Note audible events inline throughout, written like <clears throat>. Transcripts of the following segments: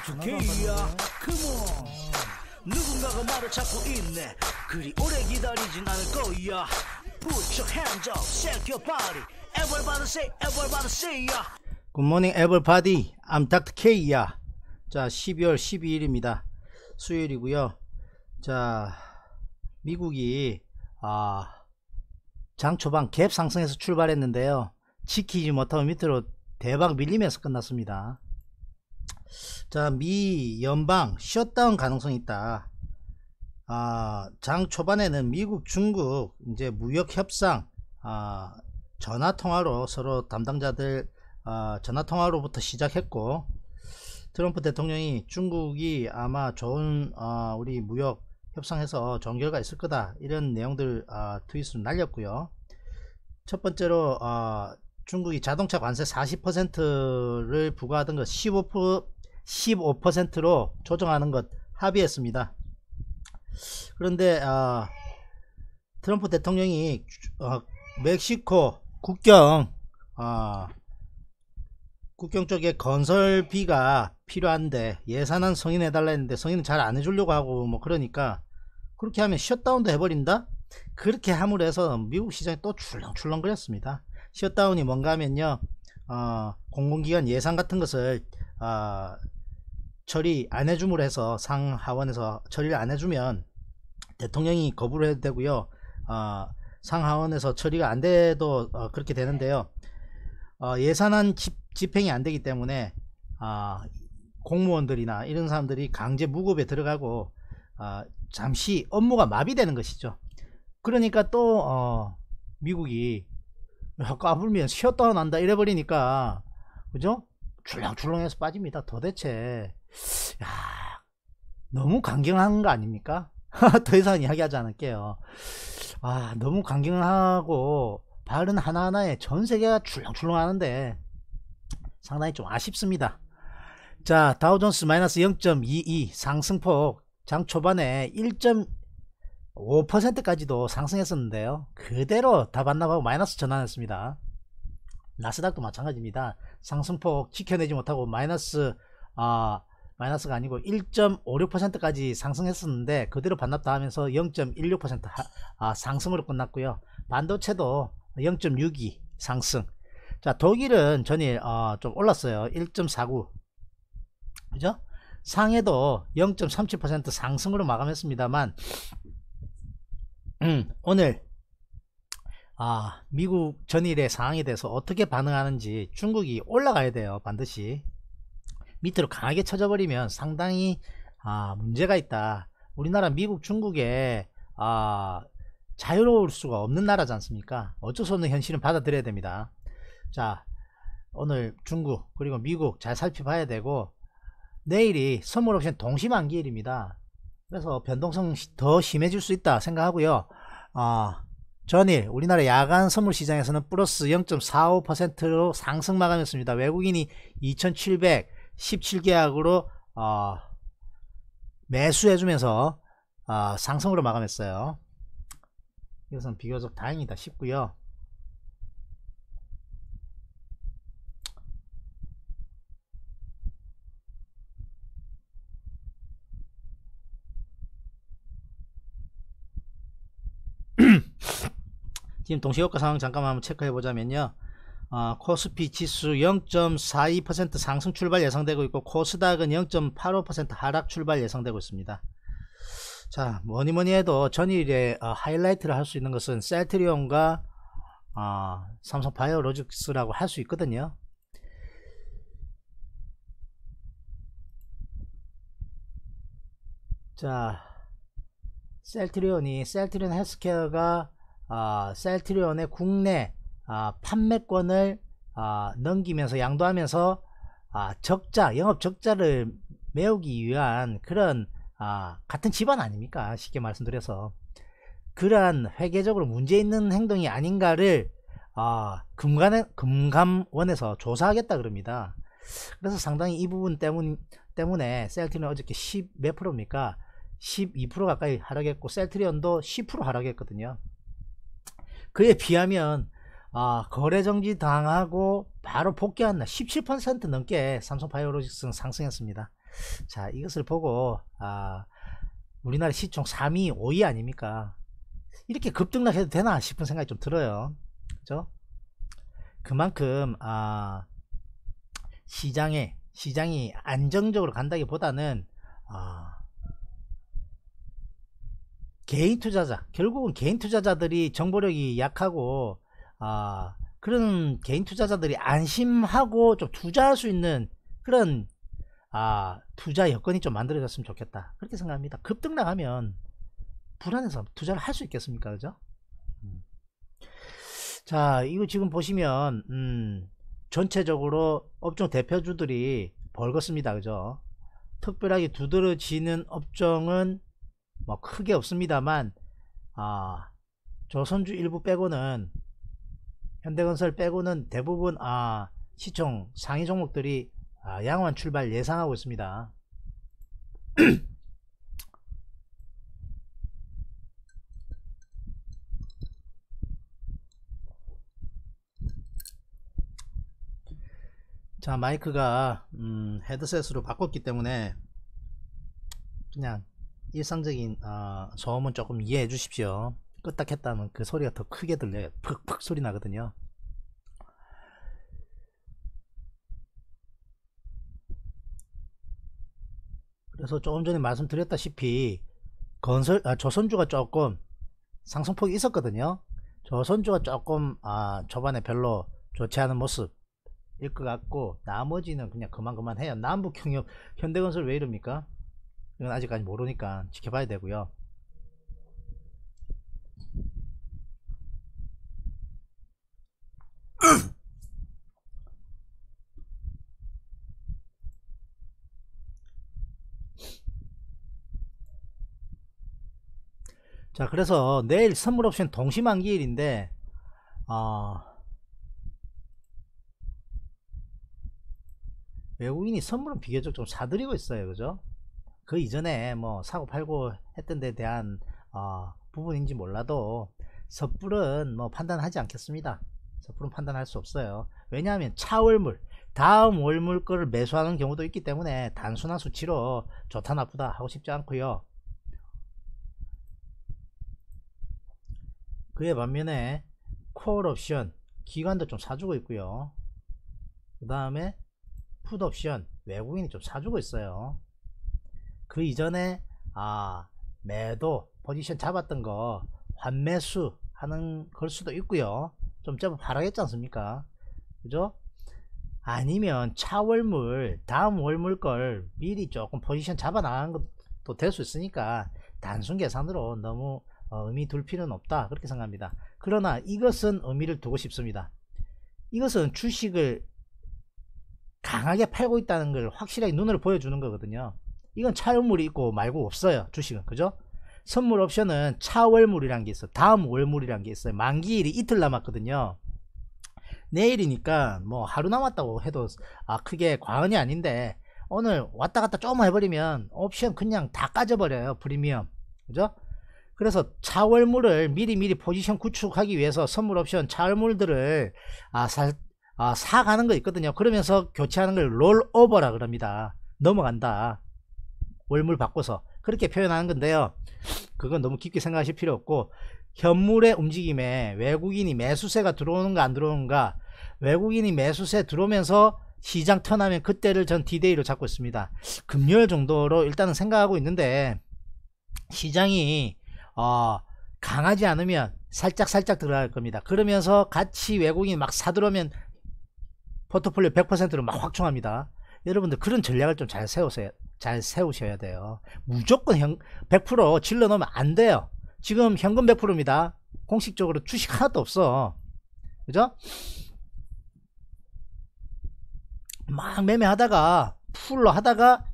약속해야 컴온 누군가가 말을 찾고 있네 그리 오래 기다리진 않을 거야 Put your hands up, shake your body Everybody say, everybody say ya Good morning everybody, I'm Dr. K ya 자 12월 12일입니다 수요일이고요 자 미국이 아, 장 초반 갭 상승에서 출발했는데요 지키지 못하고 밑으로 대박 밀림에서 끝났습니다 자, 미 연방 셧다운 가능성이 있다. 아, 장 초반에는 미국, 중국 이제 무역 협상 아, 전화 통화로 서로 담당자들 아, 전화 통화로부터 시작했고 트럼프 대통령이 중국이 아마 좋은 아, 우리 무역 협상에서 좋은 결과 있을 거다 이런 내용들 아, 트윗으로 날렸고요. 첫 번째로 아, 중국이 자동차 관세 40%를 부과하던 거15% 15%로 조정하는 것 합의했습니다. 그런데 어, 트럼프 대통령이 어, 멕시코 국경 어, 국경 쪽에 건설비가 필요한데 예산은 성인 해달라 했는데 성인은 잘 안 해주려고 하고 뭐 그러니까 그렇게 하면 셧다운도 해버린다 그렇게 함으로 해서 미국 시장이 또 출렁출렁 그렸습니다 셧다운이 뭔가 하면요 어, 공공기관 예산 같은 것을 어, 처리 안 해줌으로 해서 상하원에서 처리를 안 해주면 대통령이 거부를 해도 되고요. 어, 상하원에서 처리가 안 돼도 어, 그렇게 되는데요. 어, 예산안 집, 집행이 안 되기 때문에 아, 공무원들이나 이런 사람들이 강제 무급에 들어가고 어, 잠시 업무가 마비되는 것이죠. 그러니까 또 어, 미국이 까불면 쉬었다 난다 이래버리니까 그죠? 줄렁줄렁해서 빠집니다. 도대체 야, 너무 강경한 거 아닙니까? <laughs> 더 이상 이야기하지 않을게요. 아, 너무 강경하고 발은 하나하나에 전 세계가 출렁출렁 하는데 상당히 좀 아쉽습니다. 자, 다우존스 마이너스 0.22 상승폭 장 초반에 1.5%까지도 상승했었는데요. 그대로 다 반납하고 마이너스 전환했습니다. 나스닥도 마찬가지입니다. 상승폭 지켜내지 못하고 마이너스 아, 마이너스가 아니고 1.56%까지 상승했었는데 그대로 반납다 하면서 0.16% 아, 상승으로 끝났고요. 반도체도 0.62 상승. 자 독일은 전일 어, 좀 올랐어요. 1.49 그죠? 상해도 0.37% 상승으로 마감했습니다만 음, 오늘 아, 미국 전일의 상황에 대해서 어떻게 반응하는지 중국이 올라가야 돼요 반드시 밑으로 강하게 쳐져버리면 상당히 아, 문제가 있다. 우리나라 미국 중국에 아, 자유로울 수가 없는 나라지 않습니까? 어쩔 수 없는 현실은 받아들여야 됩니다. 자 오늘 중국 그리고 미국 잘 살펴봐야 되고 내일이 선물 옵션 동시만기일입니다. 그래서 변동성 더 심해질 수 있다 생각하고요. 아, 전일 우리나라 야간 선물 시장에서는 플러스 0.45%로 상승 마감했습니다. 외국인이 2,700, 17계약으로 어, 매수해주면서 어, 상승으로 마감했어요. 이것은 비교적 다행이다 싶고요. <clears throat> 지금 동시효과 상황 잠깐만 한번 체크해 보자면요. 어, 코스피 지수 0.42% 상승 출발 예상되고 있고 코스닥은 0.85% 하락 출발 예상되고 있습니다. 자 뭐니 뭐니 해도 전일에 어, 하이라이트를 할 수 있는 것은 셀트리온과 어, 삼성 바이오로직스라고 할 수 있거든요. 자 셀트리온이 셀트리온 헬스케어가 셀트리온의 어, 국내 아, 판매권을 아, 넘기면서 양도하면서 아, 적자, 영업 적자를 메우기 위한 그런 아, 같은 집안 아닙니까? 쉽게 말씀드려서 그러한 회계적으로 문제 있는 행동이 아닌가를 아, 금감, 원에서 조사하겠다 그럽니다. 그래서 상당히 이 부분 때문, 때문에 셀트리온 어저께 10 몇 프로입니까? 12% 가까이 하락했고 셀트리온도 10% 하락했거든요. 그에 비하면 아, 거래 정지 당하고 바로 복귀한 날 17% 넘게 삼성 바이오로직스는 상승했습니다. 자, 이것을 보고 아, 우리나라 시총 3위, 5위 아닙니까? 이렇게 급등락해도 되나 싶은 생각이 좀 들어요. 그죠? 그만큼 아, 시장에 시장이 안정적으로 간다기보다는 아, 개인 투자자 결국은 개인 투자자들이 정보력이 약하고 아, 그런 개인 투자자들이 안심하고 좀 투자할 수 있는 그런 아, 투자 여건이 좀 만들어졌으면 좋겠다. 그렇게 생각합니다. 급등 나가면 불안해서 투자를 할 수 있겠습니까? 그죠? 음. 자, 이거 지금 보시면, 음, 전체적으로 업종 대표주들이 벌겋습니다. 그죠? 특별하게 두드러지는 업종은 뭐 크게 없습니다만, 아, 조선주 일부 빼고는 현대건설 빼고는 대부분 아 시총 상위 종목들이 아, 양호한 출발 예상하고 있습니다. <clears throat> 자 마이크가 음, 헤드셋으로 바꿨기 때문에 그냥 일상적인 어, 소음은 조금 이해해 주십시오. 끄딱 했다 면그 소리가 더 크게 들려요 푹푹 소리 나거든요 그래서 조금 전에 말씀드렸다시피 건설 아, 조선주가 조금 상승폭이 있었거든요 조선주가 조금 아, 초반에 별로 좋지 않은 모습 일것 같고 나머지는 그냥 그만 그만 해요 남북 경협 현대건설 왜 이럽니까 이건 아직까지 모르니까 지켜봐야 되고요 자 그래서 내일 선물 옵션 동시만기일인데 어, 아, 외국인이 선물은 비교적 좀 사들이고 있어요 그죠 그 이전에 뭐 사고 팔고 했던 데 대한 어, 부분인지 몰라도 섣불은 뭐 판단하지 않겠습니다 100% 판단할 수 없어요. 왜냐하면 차월물, 다음 월물 거를 매수하는 경우도 있기 때문에 단순한 수치로 좋다 나쁘다 하고 싶지 않고요. 그에 반면에 콜 옵션 기관도 좀 사주고 있고요. 그 다음에 푸드 옵션 외국인이 좀 사주고 있어요. 그 이전에 아 매도 포지션 잡았던 거 환매수 하는 걸 수도 있고요. 좀좀바라겠지 않습니까? 그죠? 아니면 차월물 다음 월물 걸 미리 조금 포지션 잡아 나간 것도 될 수 있으니까 단순 계산으로 너무 어, 의미 둘 필요는 없다 그렇게 생각합니다 그러나 이것은 의미를 두고 싶습니다 이것은 주식을 강하게 팔고 있다는 걸 확실하게 눈으로 보여주는 거거든요 이건 차월물이 있고 말고 없어요 주식은 그죠 선물 옵션은 차월물이란 게있어 다음 월물이란 게 있어요. 만기일이 이틀 남았거든요. 내일이니까 뭐 하루 남았다고 해도 아 크게 과언이 아닌데 오늘 왔다 갔다 조금 해버리면 옵션 그냥 다 까져버려요. 프리미엄. 그죠? 그래서 차월물을 미리미리 포지션 구축하기 위해서 선물 옵션 차월물들을 아, 사, 아, 사가는 거 있거든요. 그러면서 교체하는 걸 롤오버라 그럽니다. 넘어간다. 월물 바꿔서. 그렇게 표현하는 건데요 그건 너무 깊게 생각하실 필요 없고 현물의 움직임에 외국인이 매수세가 들어오는가 안 들어오는가 외국인이 매수세 들어오면서 시장 턴하면 그때를 전 디데이로 잡고 있습니다 금요일 정도로 일단은 생각하고 있는데 시장이 어 강하지 않으면 살짝살짝 살짝 들어갈 겁니다 그러면서 같이 외국인이 막 사들어오면 포트폴리오 100%로 막 확충합니다 여러분들 그런 전략을 좀 잘 세우세요 잘 세우셔야 돼요. 무조건 현, 100% 질러 놓으면안 돼요. 지금 현금 100%입니다. 공식적으로 주식 하나도 없어. 그죠? 막 매매하다가 풀로 하다가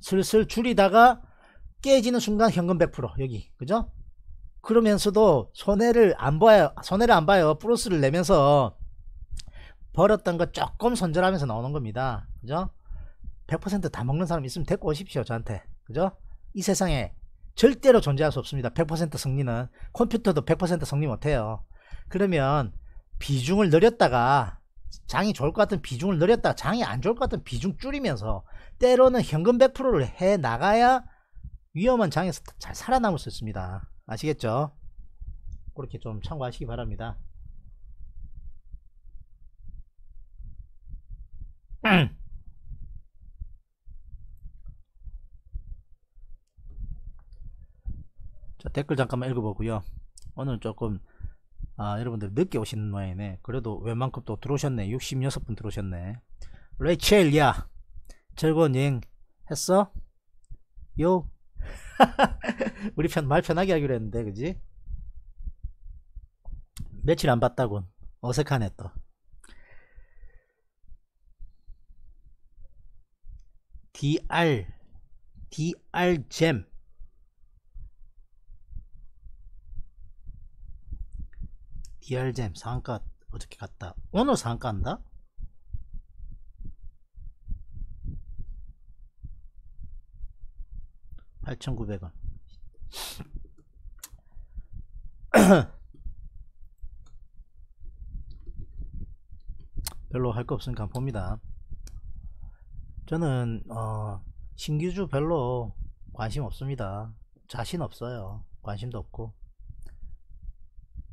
슬슬 줄이다가 깨지는 순간 현금 100% 여기 그죠? 그러면서도 손해를 안 봐요 손해를 안 봐요 플러스를 내면서 벌었던 거 조금 손절하면서 나오는 겁니다 그죠? 100%다 먹는 사람 있으면 데리고 오십시오 저한테 그죠? 이 세상에 절대로 존재할 수 없습니다 100% 승리는 컴퓨터도 100% 승리 못해요 그러면 비중을 늘렸다가 장이 좋을 것 같은 비중을 늘렸다가 장이 안 좋을 것 같은 비중 줄이면서 때로는 현금 100%를 해 나가야 위험한 장에서 잘 살아남을 수 있습니다 아시겠죠? 그렇게 좀 참고하시기 바랍니다 <clears throat> 자, 댓글 잠깐만 읽어보고요. 오늘 조금 아, 여러분들 늦게 오시는 모양이네. 그래도 웬만큼 또 들어오셨네. 66분 들어오셨네. 레이첼, 야. 즐거운 여행 했어? 요. <laughs> 우리 편, 말 편하게 하기로 했는데, 그지? 며칠 안 봤다군. 어색하네, 또. DR, DR잼. ER잼 상가 어떻게 갔다 오늘 상가한다? 8 9 0 0원 별로 할 거 없으니까 봅니다 저는 어, 신규주 별로 관심 없습니다 자신 없어요 관심도 없고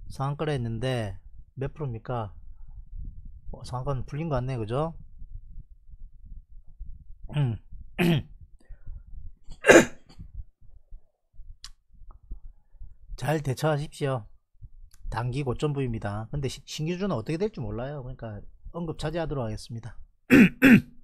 상한가를 했는데 몇 프로입니까? 어, 상한가는 풀린 것 같네 그죠? <clears throat> 잘 대처하십시오 단기 고점 부입니다 근데 신규주는 어떻게 될지 몰라요 그러니까 언급 차지하도록 하겠습니다 <clears throat>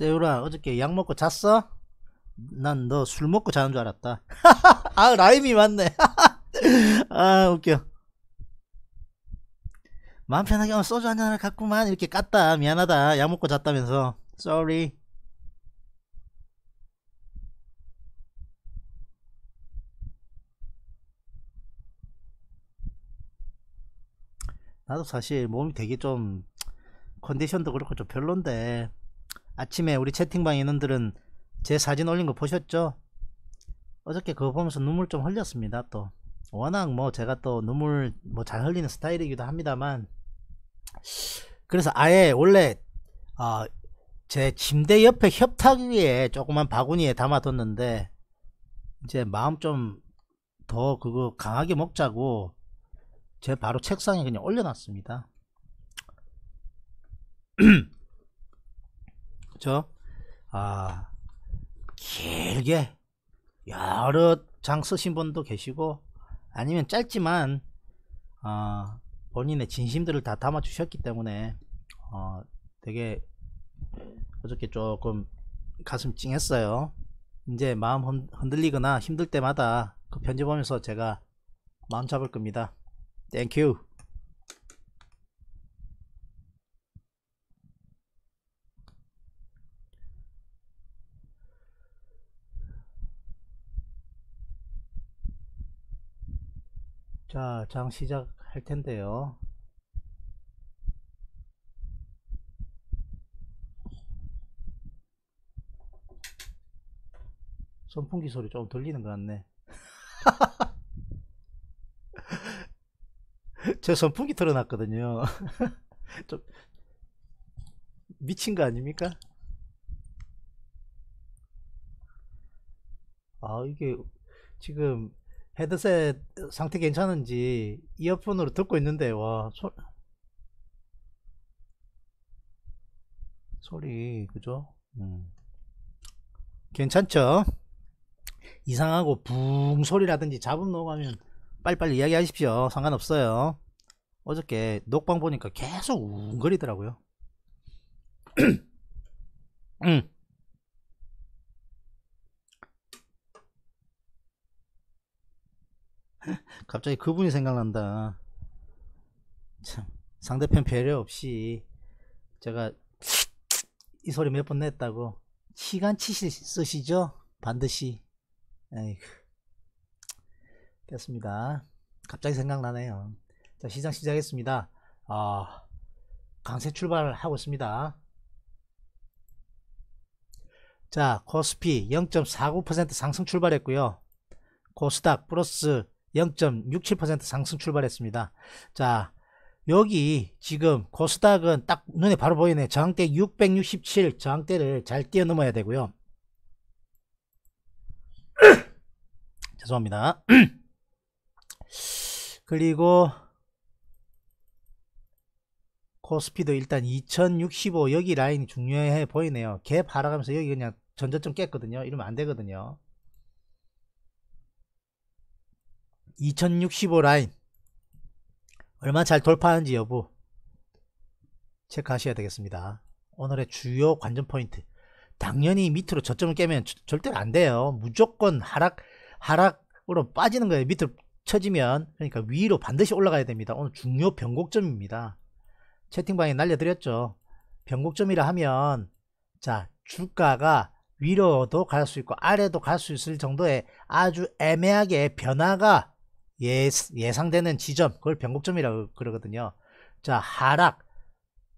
세유라 어저께 약 먹고 잤어? 난 너 술 먹고 자는 줄 알았다 <laughs> 아 라임이 맞네 <laughs> 아 웃겨 마음 편하게 어, 소주 한잔을 갖고만 이렇게 깠다 미안하다 약 먹고 잤다면서 쏘리 나도 사실 몸이 되게 좀 컨디션도 그렇고 좀 별론데 아침에 우리 채팅방 인원들은 제 사진 올린 거 보셨죠? 어저께 그거 보면서 눈물 좀 흘렸습니다. 또 워낙 뭐 제가 또 눈물 뭐잘 흘리는 스타일이기도 합니다만 그래서 아예 원래 어, 제 침대 옆에 협탁 위에 조그만 바구니에 담아뒀는데 이제 마음 좀 더 그거 강하게 먹자고 제 바로 책상에 그냥 올려놨습니다. <clears throat> <clears throat> 저, 아, 길게 여러 장 쓰신 분도 계시고, 아니면 짧지만, 어, 본인의 진심들을 다 담아 주셨기 때문에, 어, 되게 어저께 조금 가슴 찡했어요. 이제 마음 흔들리거나 힘들 때마다 그편지보면서 제가 마음 잡을 겁니다. 땡큐. 자, 장 시작할 텐데요. 선풍기 소리 좀 들리는 것 같네. 제 <laughs> 선풍기 틀어놨거든요. <laughs> 좀 미친 거 아닙니까? 아, 이게 지금 헤드셋 상태 괜찮은지 이어폰으로 듣고 있는데 와 소... 소리 그죠? 음. 괜찮죠? 이상하고 붕 소리라든지 잡음 녹음하면 빨리빨리 이야기하십시오 상관없어요 어저께 녹방 보니까 계속 웅거리더라고요 <clears throat> 음. <laughs> 갑자기 그분이 생각난다 참 상대편 배려 없이 제가 <sniffs> 이 소리 몇 번 냈다고 시간 치실 쓰시죠 반드시 에이구. 됐습니다 갑자기 생각나네요 자 시장 시작했습니다 아 강세 출발을 하고 있습니다 자 코스피 0.49% 상승 출발했고요 코스닥 플러스 0.67% 상승 출발했습니다. 자, 여기 지금 코스닥은딱 눈에 바로 보이네. 저항대 667 저항대를 잘 뛰어넘어야 되고요. <clears throat> 죄송합니다. <clears throat> 그리고 코스피도 일단 2065 여기 라인이 중요해 보이네요. 갭 하락하면서 여기 그냥 전저점 깼거든요. 이러면 안 되거든요. 2065 라인 얼마나 잘 돌파하는지 여부 체크하셔야 되겠습니다. 오늘의 주요 관전 포인트 당연히 밑으로 저점을 깨면 저, 절대로 안 돼요. 무조건 하락 하락으로 빠지는 거예요. 밑으로 쳐지면 그러니까 위로 반드시 올라가야 됩니다. 오늘 중요 변곡점입니다. 채팅방에 날려드렸죠. 변곡점이라 하면 자 주가가 위로도 갈 수 있고 아래도 갈 수 있을 정도의 아주 애매하게 변화가 예, 예상되는 지점 그걸 변곡점이라고 그러거든요 자 하락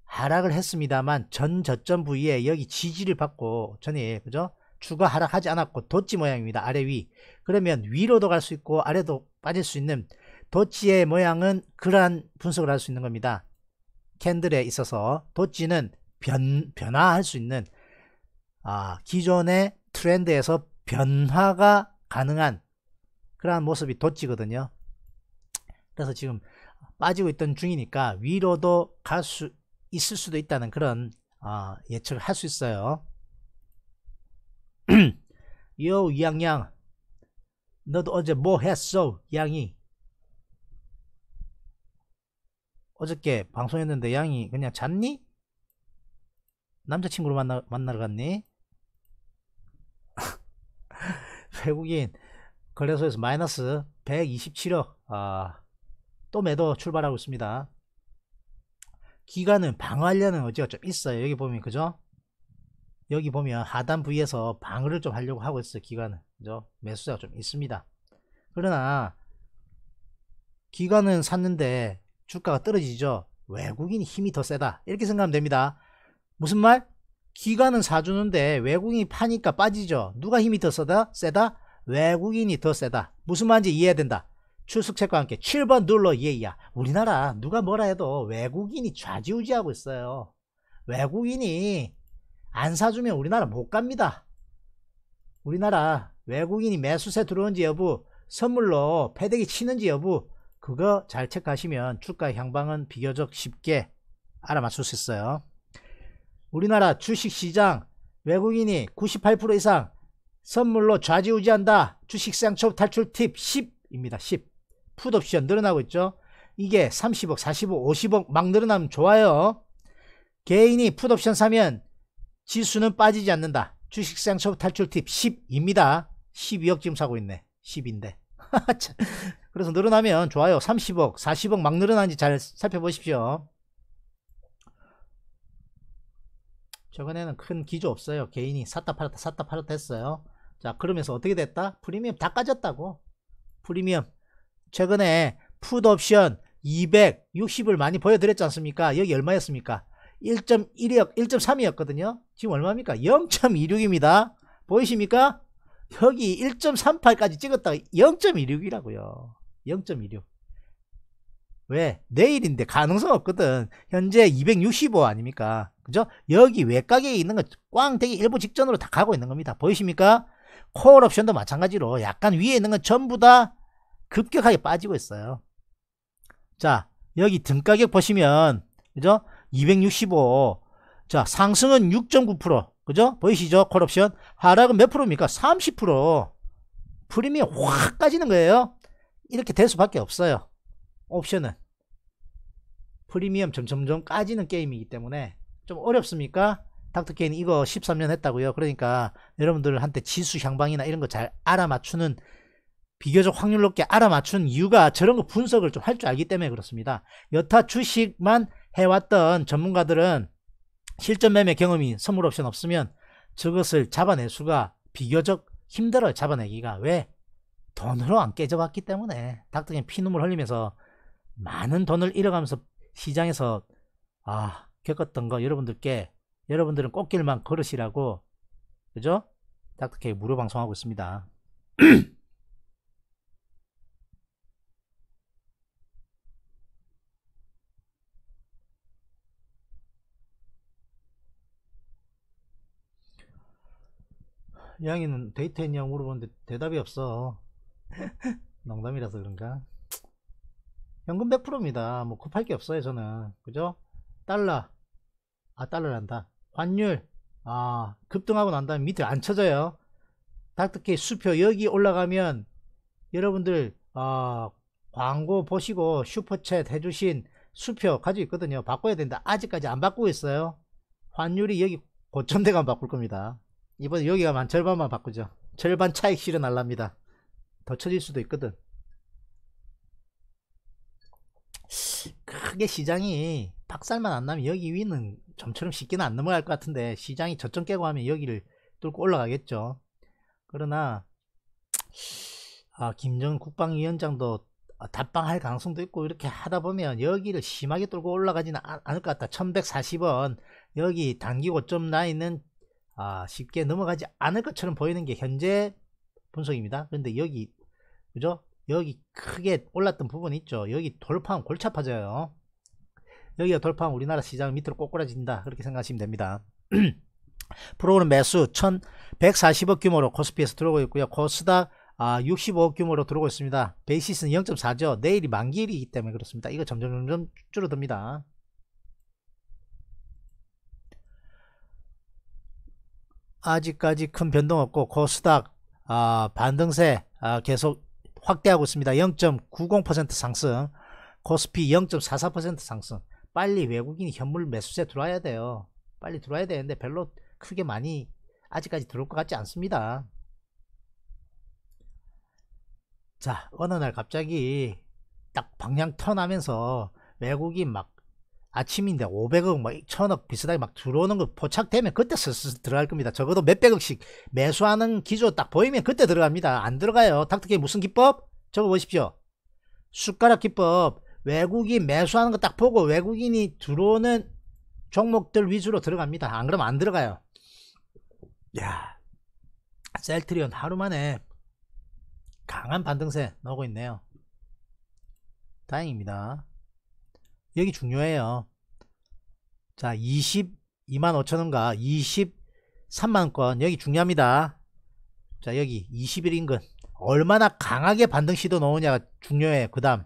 하락을 했습니다만 전 저점 부위에 여기 지지를 받고 전일 그죠 추가 하락하지 않았고 도찌 모양입니다 아래 위 그러면 위로도 갈 수 있고 아래도 빠질 수 있는 도찌의 모양은 그러한 분석을 할 수 있는 겁니다 캔들에 있어서 도찌는 변, 변화할 수 있는 아, 기존의 트렌드에서 변화가 가능한 그러한 모습이 돋지거든요. 그래서 지금 빠지고 있던 중이니까 위로도 갈 수 있을 수도 있다는 그런 어, 예측을 할 수 있어요. <clears throat> 요 이양양 너도 어제 뭐 했어 양이 어저께 방송했는데 양이 그냥 잤니? 남자친구를 만나, 만나러 갔니? <laughs> 외국인 거래소에서 마이너스 127억 아, 또 매도 출발하고 있습니다. 기간은 방어하려는 어지가좀 있어요. 여기 보면 그죠? 여기 보면 하단 부위에서 방어를 좀 하려고 하고 있어요. 기간은 그죠? 매수자가 좀 있습니다. 그러나 기간은 샀는데 주가가 떨어지죠. 외국인 힘이 더 세다 이렇게 생각하면 됩니다. 무슨 말? 기간은 사주는데 외국인이 파니까 빠지죠. 누가 힘이 더 세다? 세다? 외국인이 더 세다. 무슨 말인지 이해해야 된다. 출석책과 함께 7번 눌러 이해이야. 예, 우리나라 누가 뭐라 해도 외국인이 좌지우지하고 있어요. 외국인이 안 사주면 우리나라 못 갑니다. 우리나라 외국인이 매수세 들어온지 여부, 선물로 패대기 치는지 여부 그거 잘 체크하시면 주가 향방은 비교적 쉽게 알아맞출 수 있어요. 우리나라 주식시장 외국인이 98% 이상 선물로 좌지우지한다. 주식 상처 탈출 팁 10입니다. 10. 풋옵션 늘어나고 있죠. 이게 30억, 40억, 50억 막 늘어나면 좋아요. 개인이 풋옵션 사면 지수는 빠지지 않는다. 주식 상처 탈출 팁 10입니다. 12억 지금 사고 있네. 10인데. <laughs> 그래서 늘어나면 좋아요. 30억, 40억 막 늘어나는지 잘 살펴보십시오. 저번에는 큰 기조 없어요. 개인이 샀다 팔았다 샀다 팔았다 했어요. 자 그러면서 어떻게 됐다? 프리미엄 다 까졌다고 프리미엄 최근에 푸드옵션 260을 많이 보여드렸지 않습니까? 여기 얼마였습니까? 1 1이 1.3이었거든요. 지금 얼마입니까? 0.26입니다. 보이십니까? 여기 1.38까지 찍었다가 0.26이라고요. 0.26. 왜? 내일인데 가능성 없거든. 현재 265 아닙니까? 그죠? 여기 외곽에 있는 거꽝되게 일부 직전으로 다 가고 있는 겁니다. 보이십니까? 콜 옵션도 마찬가지로 약간 위에 있는 건 전부 다 급격하게 빠지고 있어요. 자, 여기 등가격 보시면, 그죠? 265. 자, 상승은 6.9%. 그죠? 보이시죠? 콜옵션. 하락은 몇 프로입니까? 30%. 프리미엄 확 까지는 거예요. 이렇게 될 수밖에 없어요. 옵션은. 프리미엄 점점점 까지는 게임이기 때문에 좀 어렵습니까? 닥터 케인 이거 13년 했다고요. 그러니까 여러분들한테 지수 향방이나 이런 거 잘 알아맞추는 비교적 확률 높게 알아맞춘 이유가 저런 거 분석을 좀 할 줄 알기 때문에 그렇습니다. 여타 주식만 해왔던 전문가들은 실전 매매 경험이 선물 옵션 없으면 저것을 잡아낼 수가 비교적 힘들어요. 잡아내기가. 왜? 돈으로 안 깨져봤기 때문에 닥터님 피눈물 흘리면서 많은 돈을 잃어가면서 시장에서 아 겪었던 거 여러분들께 여러분들은 꽃길만 걸으시라고 그죠? 딱터케 무료 방송하고 있습니다. 양이는 <clears throat> 데이트했냐고 물어보는데 대답이 없어. <laughs> 농담이라서 그런가? 현금 <tsk> 100%입니다. 뭐 급할 게 없어요, 저는. 그죠? 달러, 아달러를한다 환율 아 급등하고 난 다음에 밑에 안 쳐져요 닥터케 수표 여기 올라가면 여러분들 어, 광고 보시고 슈퍼챗 해주신 수표 가지고 있거든요 바꿔야 된다 아직까지 안 바꾸고 있어요 환율이 여기 고점대가 바꿀 겁니다 이번에 여기가 만 절반만 바꾸죠 절반 차익 실현할랍니다 더 쳐질 수도 있거든 크게 시장이 박살만 안 나면 여기 위는 좀처럼 쉽게는 안 넘어갈 것 같은데 시장이 저점 깨고 하면 여기를 뚫고 올라가겠죠. 그러나 아, 김정은 국방위원장도 아, 답방할 가능성도 있고 이렇게 하다 보면 여기를 심하게 뚫고 올라가지는 않을 것 같다. 1140원 여기 단기 고점 라인은 아, 쉽게 넘어가지 않을 것처럼 보이는 게 현재 분석입니다. 그런데 여기 그죠? 여기 크게 올랐던 부분 있죠. 여기 돌파하면 골차파져요 여기가 돌파하면 우리나라 시장 밑으로 꼬꾸라진다 그렇게 생각하시면 됩니다 <clears throat> 프로그램 매수 1140억 규모로 코스피에서 들어오고 있고요 코스닥 아, 65억 규모로 들어오고 있습니다 베이시스는 0.4죠 내일이 만기일이기 때문에 그렇습니다 이거 점점점점 점점 줄어듭니다 아직까지 큰 변동 없고 코스닥 아, 반등세 아, 계속 확대하고 있습니다. 0.90% 상승, 코스피 0.44% 상승. 빨리 외국인이 현물 매수세 들어와야 돼요. 빨리 들어와야 되는데 별로 크게 많이 아직까지 들어올 것 같지 않습니다. 자, 어느 날 갑자기 딱 방향 턴하면서 외국인 막 아침인데 500억, 막 1000억 비슷하게 막 들어오는 거 포착되면 그때 슬슬 들어갈 겁니다. 적어도 몇백억씩 매수하는 기조 딱 보이면 그때 들어갑니다. 안 들어가요. 닥터게 무슨 기법? 적어보십시오. 숟가락 기법. 외국인 매수하는 거 딱 보고 외국인이 들어오는 종목들 위주로 들어갑니다. 안 그러면 안 들어가요. 야 셀트리온 하루 만에 강한 반등세 나오고 있네요. 다행입니다. 여기 중요해요. 자, 22만 5천원과 23만원 여기 중요합니다. 자, 여기 21인근 얼마나 강하게 반등 시도 넣으냐가 중요해. 그 다음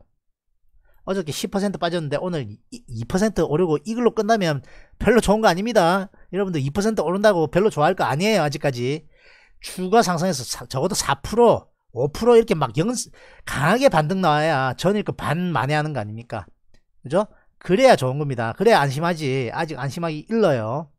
어저께 10% 빠졌는데 오늘 2% 오르고 이걸로 끝나면 별로 좋은 거 아닙니다. 여러분들 2% 오른다고 별로 좋아할 거 아니에요. 아직까지. 추가 상승해서 사, 적어도 4% 5% 이렇게 막 영, 강하게 반등 나와야 전일급 반 만에 하는 거 아닙니까? 그죠? 그래야 좋은 겁니다. 그래야 안심하지. 아직 안심하기 일러요.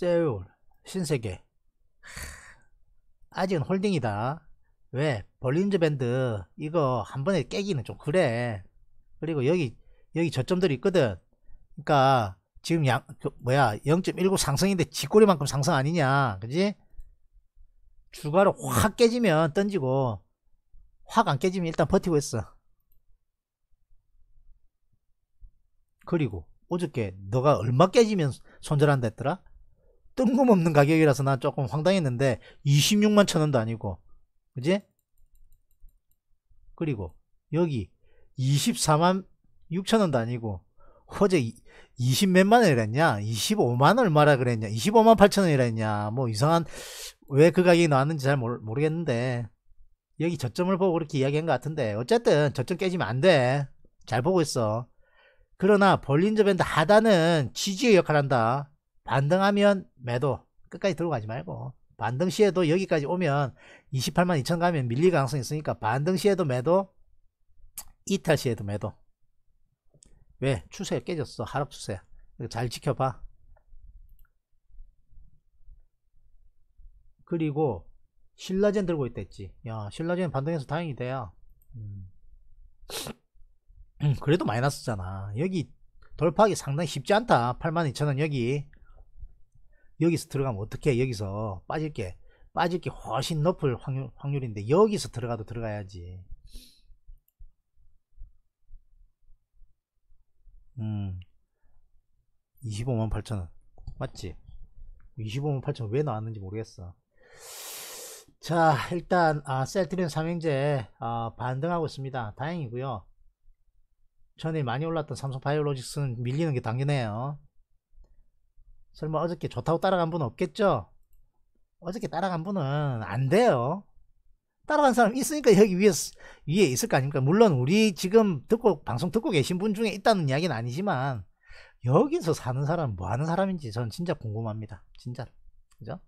세울, 신세계. 아직은 홀딩이다. 왜? 벌린즈 밴드 이거 한 번에 깨기는 좀 그래. 그리고 여기 여기 저점들이 있거든. 그러니까 지금 양그 뭐야 0.19 상승인데 쥐꼬리만큼 상승 아니냐, 그지? 주가로 확 깨지면 던지고 확 안 깨지면 일단 버티고 있어. 그리고 어저께 너가 얼마 깨지면 손절한다 했더라? 뜬금없는 가격이라서 난 조금 황당했는데 26만 천원도 아니고 그지? 그리고 여기 24만 6천원도 아니고 어제 20 몇만 원이랬냐 25만 얼마라 그랬냐 25만 8천원이라 했냐 뭐 이상한 왜 그 가격이 나왔는지 잘 모르, 모르겠는데 여기 저점을 보고 그렇게 이야기한 것 같은데 어쨌든 저점 깨지면 안돼잘 보고 있어 그러나 벌린저 밴드 하단은 지지의 역할을 한다 반등하면 매도 끝까지 들고 가지 말고 반등 시에도 여기까지 오면 28만 2천 가면 밀릴 가능성이 있으니까 반등 시에도 매도 이탈 시에도 매도 왜 추세가 깨졌어 하락 추세 잘 지켜봐 그리고 신라젠 들고 있댔지 야 신라젠 반등해서 다행이다 음. <clears throat> 그래도 마이너스잖아 여기 돌파하기 상당히 쉽지 않다 82,000원 여기 여기서 들어가면 어떻게 여기서 빠질 게 빠질 게 훨씬 높을 확률, 확률인데 여기서 들어가도 들어가야지 음 25만 8천원 맞지 25만 8천원 왜 나왔는지 모르겠어 자 일단 아, 셀트리온 삼행제 아, 반등하고 있습니다 다행이고요 전에 많이 올랐던 삼성 바이오로직스는 밀리는 게 당연해요 설마 어저께 좋다고 따라간 분 없겠죠? 어저께 따라간 분은 안 돼요. 따라간 사람 있으니까 여기 위에, 위에 있을 거 아닙니까? 물론 우리 지금 듣고, 방송 듣고 계신 분 중에 있다는 이야기는 아니지만, 여기서 사는 사람, 뭐 하는 사람인지 저는 진짜 궁금합니다. 진짜. 그죠?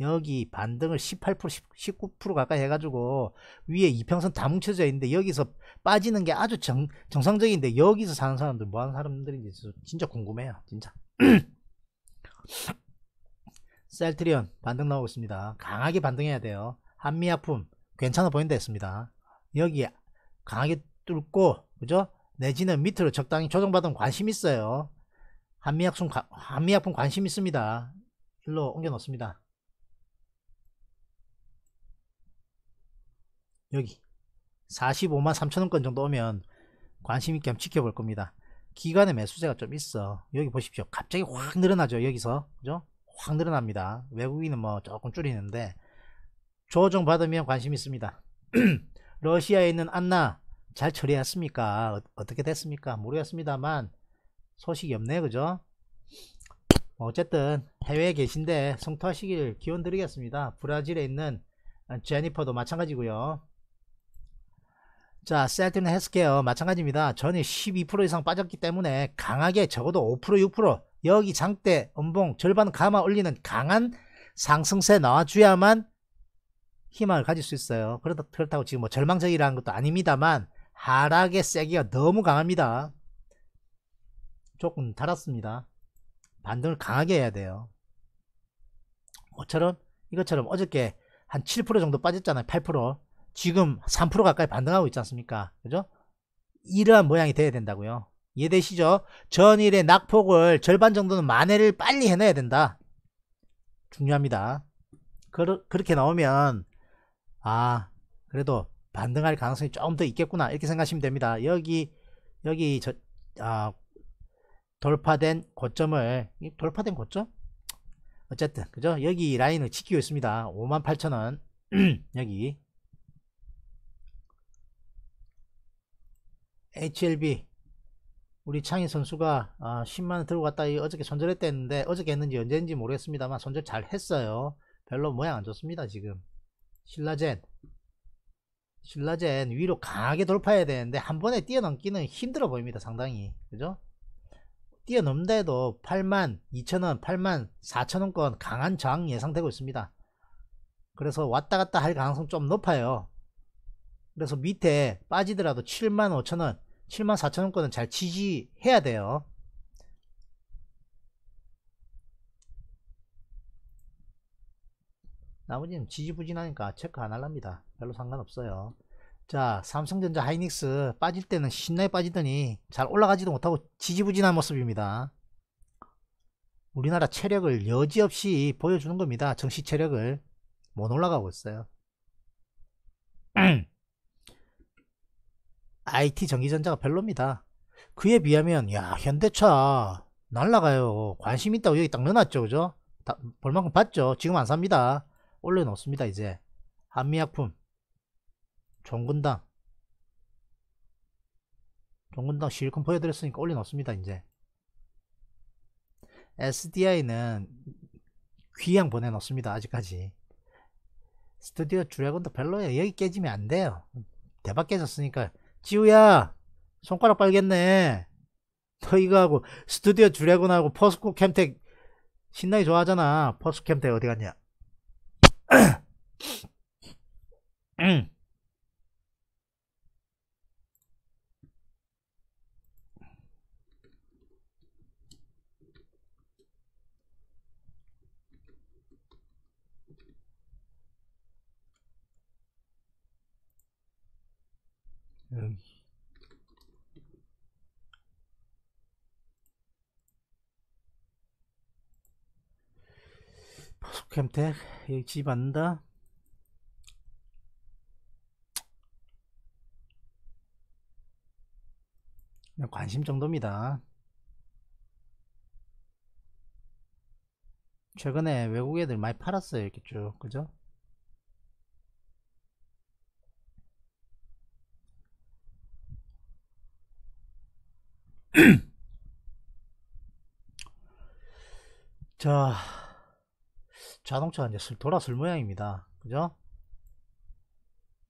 여기 반등을 18% 19% 가까이 해가지고 위에 이평선 다 뭉쳐져 있는데 여기서 빠지는 게 아주 정, 정상적인데 여기서 사는 사람들 뭐 하는 사람들인지 진짜 궁금해요 진짜 <clears throat> 셀트리온 반등 나오고 있습니다. 강하게 반등해야 돼요. 한미약품 괜찮아 보인다 했습니다. 여기 강하게 뚫고 그죠? 내지는 밑으로 적당히 조정받은 관심 있어요. 한미약품 한미약품 관심 있습니다. 일로 옮겨 놓습니다. 여기 45만 3천원권 정도 오면 관심 있게 한번 지켜볼 겁니다. 기간의 매수세가 좀 있어 여기 보십시오 갑자기 확 늘어나죠 여기서 그죠 확 늘어납니다 외국인은 뭐 조금 줄이는데 조정 받으면 관심 있습니다 <clears throat> 러시아에 있는 안나 잘 처리했습니까 어, 떻게 됐습니까 모르겠습니다만 소식이 없네 그죠 뭐 어쨌든 해외에 계신데 성토하시길 기원 드리겠습니다 브라질에 있는 어, 제니퍼도 마찬가지고요 자, 세는 헬스케어 마찬가지입니다. 전이 12% 이상 빠졌기 때문에 강하게 적어도 5% 6% 여기 장대 음봉 절반 감아 올리는 강한 상승세 나와줘야만 희망을 가질 수 있어요. 그렇다, 그렇다고 지금 뭐 절망적이라는 것도 아닙니다만 하락의 세기가 너무 강합니다. 조금 달았습니다. 반등을 강하게 해야 돼요. 뭐처럼 이것처럼 어저께 한 7% 정도 빠졌잖아요. 8% 지금 3% 가까이 반등하고 있지 않습니까? 그죠? 이러한 모양이 돼야 된다고요. 이해되시죠? 전일의 낙폭을 절반 정도는 만회를 빨리 해놔야 된다. 중요합니다. 그러, 그렇게 나오면 아 그래도 반등할 가능성이 조금 더 있겠구나 이렇게 생각하시면 됩니다. 여기 여기 저, 아, 돌파된 고점을 돌파된 고점? 어쨌든 그죠? 여기 라인을 지키고 있습니다. 58,000원 <clears throat> 여기 HLB 우리 창희 선수가 10만원 아, 들고 갔다 어저께 손절했다 했는데 어저께 했는지 언제인지 모르겠습니다만 손절 잘 했어요 별로 모양 안 좋습니다 지금 신라젠 신라젠 위로 강하게 돌파해야 되는데 한 번에 뛰어넘기는 힘들어 보입니다 상당히 그죠 뛰어넘는데도 8만 2천원 8만 4천원권 강한 저항 예상되고 있습니다 그래서 왔다갔다 할 가능성 좀 높아요 그래서 밑에 빠지더라도 7만 5천원 7만 4천원권은 잘 지지해야 돼요 나머지는 지지부진하니까 체크 안 할랍니다 별로 상관없어요 자 삼성전자 하이닉스 빠질 때는 신나게 빠지더니 잘 올라가지도 못하고 지지부진한 모습입니다 우리나라 체력을 여지없이 보여주는 겁니다 정시 체력을 못 올라가고 있어요 <clears throat> IT 전기전자가 별로입니다. 그에 비하면 야 현대차 날라가요. 관심 있다고 여기 딱 넣어놨죠. 그죠? 다, 벌만큼 봤죠. 지금 안 삽니다. 올려놓습니다. 이제 한미약품 종근당 종근당 실리콘 보여드렸으니까 올려놓습니다. 이제 SDI는 귀향 보내놓습니다. 아직까지 스튜디오 주라곤도 별로예요. 여기 깨지면 안 돼요. 대박 깨졌으니까 지우야 손가락 빨겠네 너이가 하고 스튜디오 주레곤하고 퍼스코 캠텍 신나게 좋아하잖아 퍼스코 캠텍 어디 갔냐 응. <clears throat> 음. 소캠텍 음. 여기 집 안다 그냥 관심 정도입니다 최근에 외국 애들 많이 팔았어요 이렇게 쭉 그죠 <clears throat> 자, 자동차가 이제 슬, 돌아설 모양입니다. 그죠?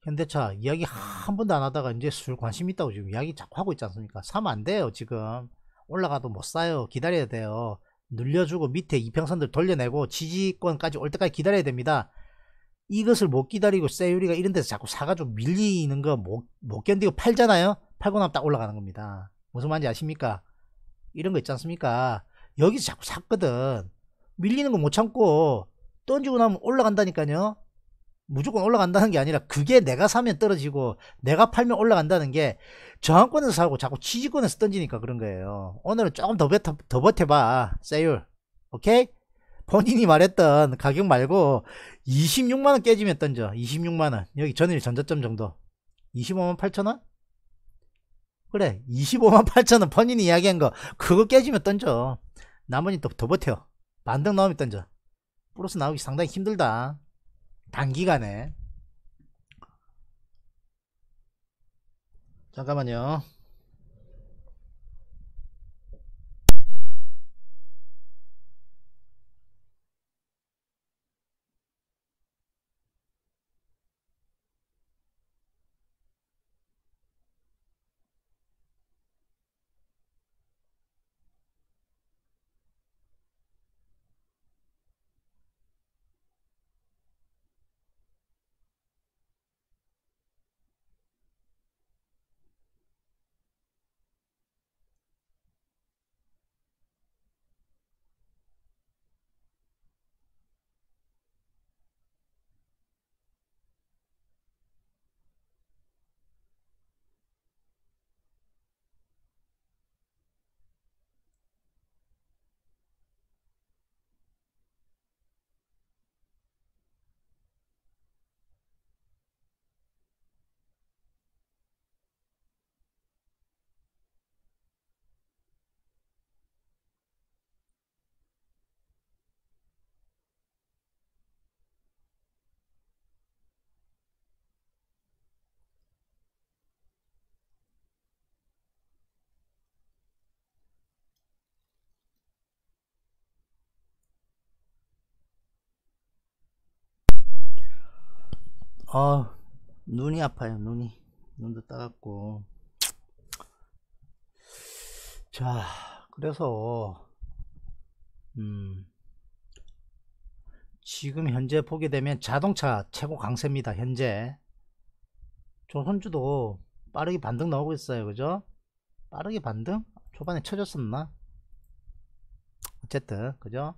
현대차 이야기 한 번도 안 하다가 이제 술 관심 있다고 지금 이야기 자꾸 하고 있지 않습니까? 사면 안 돼요, 지금. 올라가도 못 사요. 기다려야 돼요. 눌려주고 밑에 이평선들 돌려내고 지지권까지 올 때까지 기다려야 됩니다. 이것을 못 기다리고 세율이가 이런 데서 자꾸 사가지고 밀리는 거못못 견디고 팔잖아요. 팔고 나면 딱 올라가는 겁니다. 무슨 말인지 아십니까? 이런 거 있지 않습니까? 여기서 자꾸 샀거든. 밀리는 거 못 참고 던지고 나면 올라간다니까요. 무조건 올라간다는 게 아니라 그게 내가 사면 떨어지고 내가 팔면 올라간다는 게 저항권에서 사고 자꾸 지지권에서 던지니까 그런 거예요. 오늘은 조금 더, 버텨, 더 버텨봐. 세율. 오케이? 본인이 말했던 가격 말고 26만원 깨지면 던져. 26만원. 여기 전일 전자점 정도. 25만 8천원? 그래 25만 8천원 본인이 이야기한 거 그거 깨지면 던져 나머지 또 더 버텨 반등 나오면 던져 플러스 나오기 상당히 힘들다 단기간에 잠깐만요 아 눈이 아파요 눈이 눈도 따갑고 자 그래서 음 지금 현재 보게 되면 자동차 최고 강세입니다 현재 조선주도 빠르게 반등 나오고 있어요 그죠 빠르게 반등 초반에 쳐졌었나 어쨌든 그죠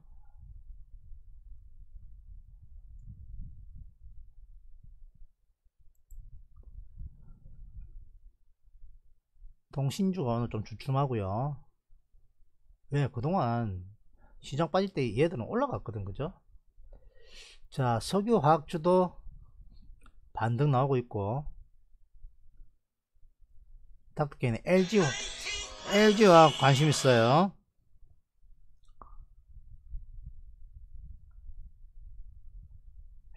동신주가 오늘 좀 주춤하고요 왜 예, 그동안 시장 빠질 때 얘들은 올라갔거든 그죠 자 석유화학주도 반등 나오고 있고 닥터케인 LG LG와 관심 있어요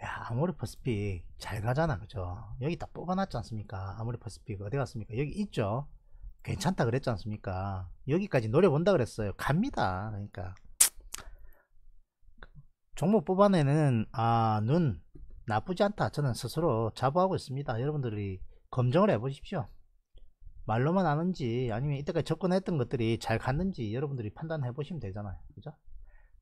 야아모리 퍼스픽 잘 가잖아 그죠 여기 다 뽑아놨지 않습니까 아모리 퍼스픽 어디 갔습니까 여기 있죠 괜찮다 그랬지 않습니까? 여기까지 노려본다 그랬어요. 갑니다. 그러니까 종목 뽑아내는 아, 눈 나쁘지 않다. 저는 스스로 자부하고 있습니다. 여러분들이 검증을 해보십시오. 말로만 아는지 아니면 이때까지 접근했던 것들이 잘 갔는지 여러분들이 판단해 보시면 되잖아요. 그죠?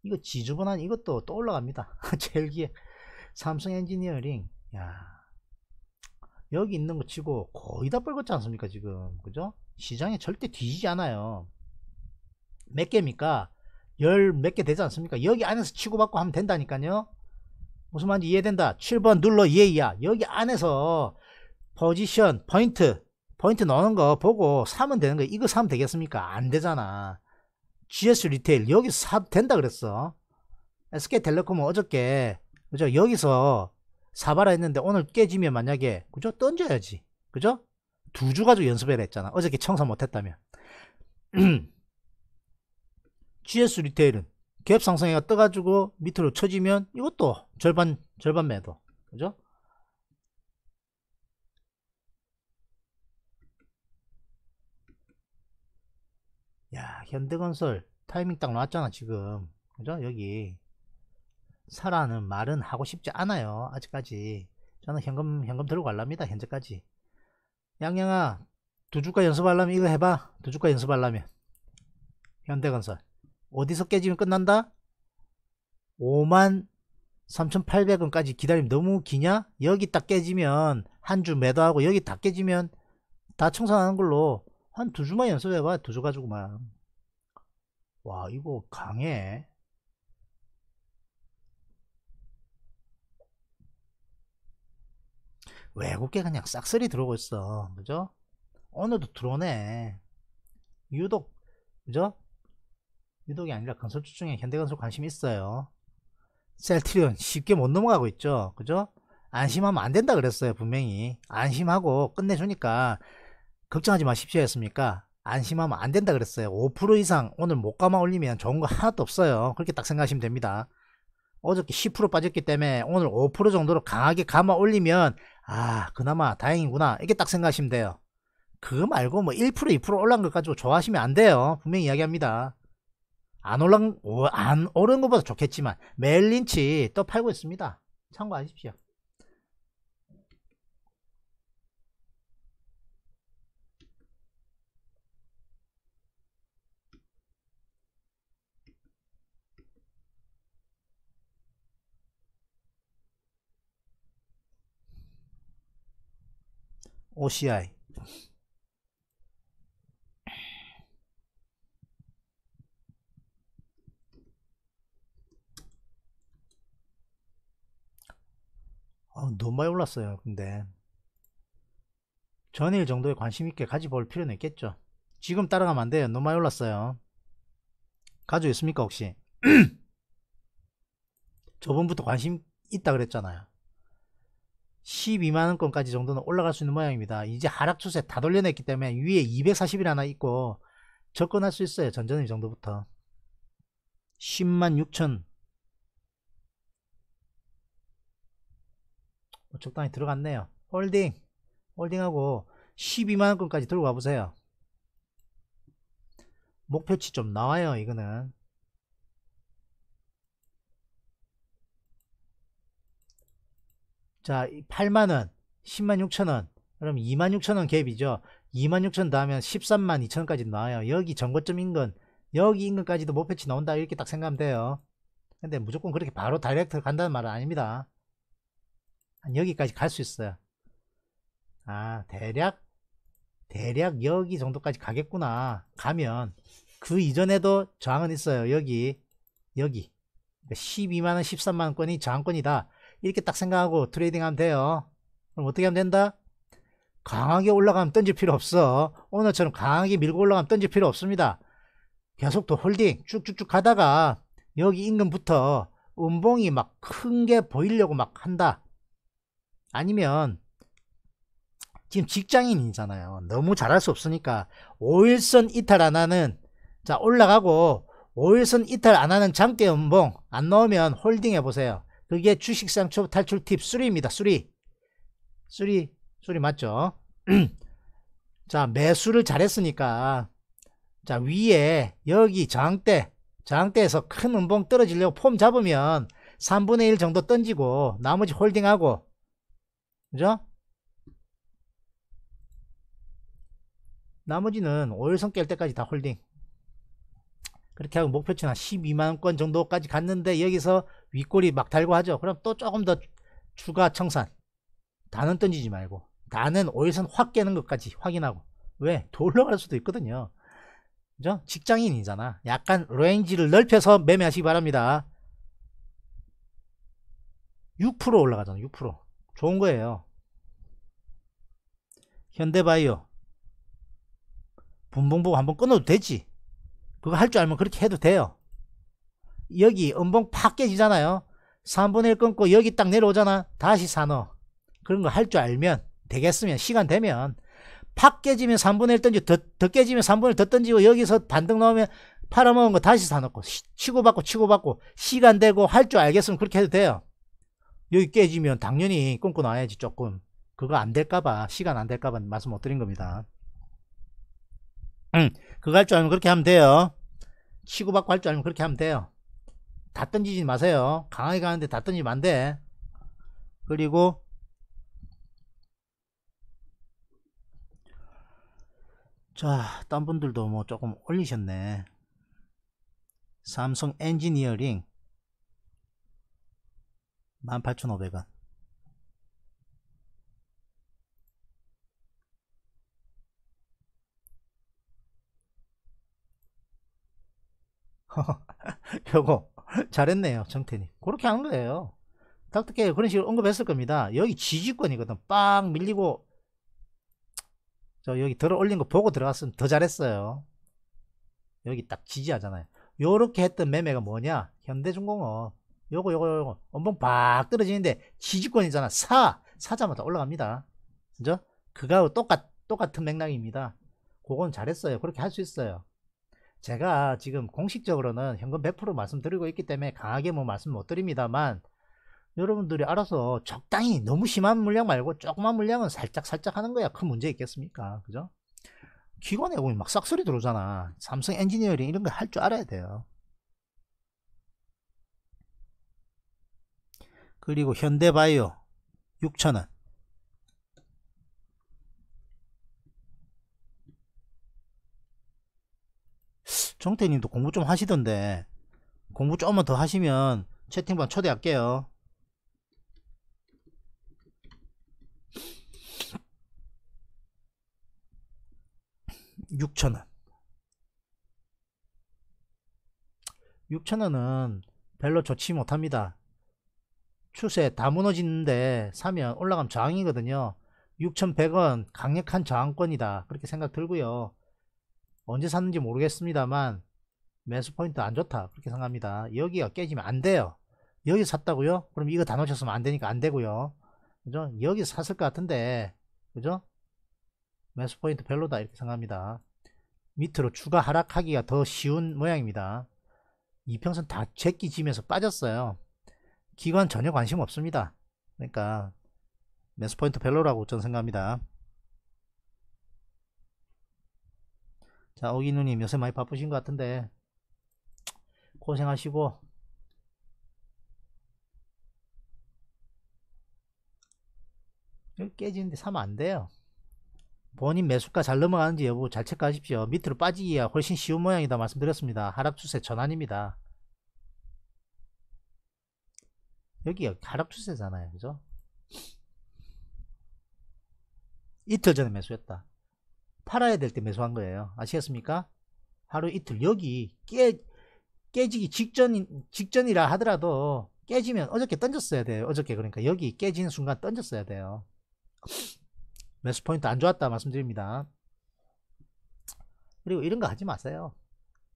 이거 지저분한 이것도 또 올라갑니다. 젤기에 <laughs> 삼성 엔지니어링 야 여기 있는 거 치고 거의 다 뻘겋지 않습니까 지금 그죠 시장에 절대 뒤지지 않아요 몇 개입니까 열 몇 개 되지 않습니까 여기 안에서 치고받고 하면 된다니까요 무슨 말인지 이해된다 7번 눌러 이해이야 여기 안에서 포지션 포인트 포인트 넣는 거 보고 사면 되는 거 이거 사면 되겠습니까 안 되잖아 GS 리테일 여기서 사도 된다 그랬어 SK텔레콤은 어저께 그죠 여기서 사바라 했는데 오늘 깨지면 만약에 그죠? 던져야지. 그죠? 두 주 가지고 연습해라 했잖아. 어저께 청소 못했다면. GS <clears throat> 리테일은 갭 상승해가 떠가지고 밑으로 쳐지면 이것도 절반 절반 매도. 그죠? 야 현대건설 타이밍 딱 나왔잖아 지금 그죠 여기 사라는 말은 하고 싶지 않아요. 아직까지. 저는 현금, 현금 들고 갈랍니다. 현재까지. 양양아, 두 주가 연습하려면 이거 해봐. 두 주가 연습하려면. 현대건설. 어디서 깨지면 끝난다? 5만 3,800원까지 기다리면 너무 기냐? 여기 딱 깨지면 한 주 매도하고 여기 다 깨지면 다 청산하는 걸로 한 두 주만 연습해봐. 두 주 가지고만. 와, 이거 강해. 외국계 그냥 싹쓸이 들어오고 있어 그죠 오늘도 들어오네 유독 그죠 유독이 아니라 건설주 중에 현대건설 관심 있어요 셀트리온 쉽게 못 넘어가고 있죠 그죠 안심하면 안 된다 그랬어요 분명히 안심하고 끝내주니까 걱정하지 마십시오 했습니까 안심하면 안 된다 그랬어요 5% 이상 오늘 못 감아 올리면 좋은 거 하나도 없어요 그렇게 딱 생각하시면 됩니다 어저께 10% 빠졌기 때문에 오늘 5% 정도로 강하게 감아 올리면 아 그나마 다행이구나 이게 딱 생각하시면 돼요 그거 말고 뭐 1% 2% 올란 라것 가지고 좋아하시면 안 돼요 분명히 이야기합니다 안 올란 라안 오른 것보다 좋겠지만 멜린치또 팔고 있습니다 참고하십시오 OCI 어, 아, 너무 많이 올랐어요 근데 전일 정도에 관심있게 가져볼 필요는 있겠죠 지금 따라가면 안돼요 너무 많이 올랐어요 가지고 있습니까 혹시 <clears throat> 저번부터 관심 있다 그랬잖아요 12만원권까지 정도는 올라갈 수 있는 모양입니다. 이제 하락 추세 다 돌려냈기 때문에 위에 240일 하나 있고 접근할 수 있어요. 전전이 정도부터. 10만 6천 어, 적당히 들어갔네요. 홀딩 홀딩하고 12만원권까지 들고 가보세요. 목표치 좀 나와요. 이거는 자 8만원 10만 6천원 그럼 2만 6천원 갭이죠 2만 6천 다음에 13만 2천원까지 나와요 여기 전고점 인근 여기 인근까지도 목표치 나온다 이렇게 딱 생각하면 돼요 근데 무조건 그렇게 바로 다이렉트 간다는 말은 아닙니다 여기까지 갈 수 있어요 아 대략 대략 여기 정도까지 가겠구나 가면 그 이전에도 저항은 있어요 여기 여기 12만원 그러니까 13만원권이 저항권이다 이렇게 딱 생각하고 트레이딩하면 돼요. 그럼 어떻게 하면 된다? 강하게 올라가면 던질 필요 없어. 오늘처럼 강하게 밀고 올라가면 던질 필요 없습니다. 계속 또 홀딩 쭉쭉쭉 가다가 여기 인근부터 음봉이 막 큰 게 보이려고 막 한다. 아니면 지금 직장인이잖아요. 너무 잘할 수 없으니까 5일선 이탈 안 하는 자 올라가고 5일선 이탈 안 하는 장대 음봉 안 넣으면 홀딩 해보세요. 그게 주식상처 탈출 팁 3입니다. 3. 3. 3 맞죠? <clears throat> 자, 매수를 잘했으니까 자, 위에 여기 저항대 저항대에서 큰 음봉 떨어지려고 폼 잡으면 3분의 1 정도 던지고 나머지 홀딩하고 그죠? 나머지는 5일선 깰 때까지 다 홀딩 그렇게 하고 목표치는 한 12만원 권 정도까지 갔는데 여기서 윗골이 막 달고 하죠. 그럼 또 조금 더 추가 청산. 단은 던지지 말고 단은 오일선 확 깨는 것까지 확인하고 왜? 돌러 갈 수도 있거든요. 그죠? 직장인이잖아. 약간 레인지를 넓혀서 매매하시기 바랍니다. 6% 올라가잖아. 6%. 좋은 거예요. 현대바이오. 분봉보고 한번 끊어도 되지. 그거 할 줄 알면 그렇게 해도 돼요. 여기 음봉 팍 깨지잖아요 3분의 1 끊고 여기 딱 내려오잖아 다시 산호 그런 거 할 줄 알면 되겠으면 시간 되면 팍 깨지면 3분의 1 던지고 더, 더 깨지면 3분의 1 더 던지고 여기서 반등 나오면 팔아먹은 거 다시 사놓고 치고받고 치고받고 시간 되고 할 줄 알겠으면 그렇게 해도 돼요 여기 깨지면 당연히 끊고 나와야지 조금 그거 안 될까봐 시간 안 될까봐 말씀 못 드린 겁니다 응, 음, 그거 할 줄 알면 그렇게 하면 돼요 치고받고 할 줄 알면 그렇게 하면 돼요 다 던지지 마세요. 강하게 가는데 다 던지면 안 돼. 그리고 자, 딴 분들도 뭐 조금 올리셨네. 삼성 엔지니어링 18,500원. <laughs> 요거 잘했네요 정태님 그렇게 한 거예요 딱딱해 그런 식으로 언급했을 겁니다 여기 지지권이거든 빵 밀리고 저 여기 들어 올린 거 보고 들어갔으면 더 잘했어요 여기 딱 지지하잖아요 요렇게 했던 매매가 뭐냐 현대중공업 요거 요거 요거 엄청 박 떨어지는데 지지권이잖아 사 사자마자 올라갑니다 그죠 그거하고 똑같 똑같은 맥락입니다 그건 잘했어요 그렇게 할 수 있어요 제가 지금 공식적으로는 현금 100% 말씀드리고 있기 때문에 강하게 뭐 말씀 못 드립니다만 여러분들이 알아서 적당히 너무 심한 물량 말고 조그만 물량은 살짝 살짝 하는 거야 큰 문제 있겠습니까 그죠 기관에 보면 막 싹소리 들어오잖아 삼성 엔지니어링 이런 거 할 줄 알아야 돼요 그리고 현대바이오 6천원 정태님도 공부 좀 하시던데 공부 조금만 더 하시면 채팅방 초대할게요. 6천원6천원은 별로 좋지 못합니다. 추세 다 무너지는데 사면 올라가면 저항이거든요. 6,100원 강력한 저항권이다. 그렇게 생각 들고요. 언제 샀는지 모르겠습니다만 매수 포인트 안 좋다 그렇게 생각합니다 여기가 깨지면 안 돼요 여기 샀다고요 그럼 이거 다 놓쳤으면 안 되니까 안 되고요 그죠 여기 샀을 것 같은데 그죠 매수 포인트 별로다 이렇게 생각합니다 밑으로 추가 하락하기가 더 쉬운 모양입니다 이평선 다 제끼 지면서 빠졌어요 기관 전혀 관심 없습니다 그러니까 매수 포인트 별로라고 저는 생각합니다 자 오기누님 요새 많이 바쁘신 것 같은데 고생하시고 깨지는데 사면 안 돼요 본인 매수가 잘 넘어가는지 여부 잘 체크하십시오 밑으로 빠지기가 훨씬 쉬운 모양이다 말씀드렸습니다 하락 추세 전환입니다 여기가 하락 추세잖아요 그죠 이틀 전에 매수했다 팔아야 될 때 매수한 거예요. 아시겠습니까? 하루 이틀 여기 깨 깨지기 직전 직전이라 하더라도 깨지면 어저께 던졌어야 돼요. 어저께 그러니까 여기 깨지는 순간 던졌어야 돼요. <sniffs> 매수 포인트 안 좋았다 말씀드립니다. 그리고 이런 거 하지 마세요.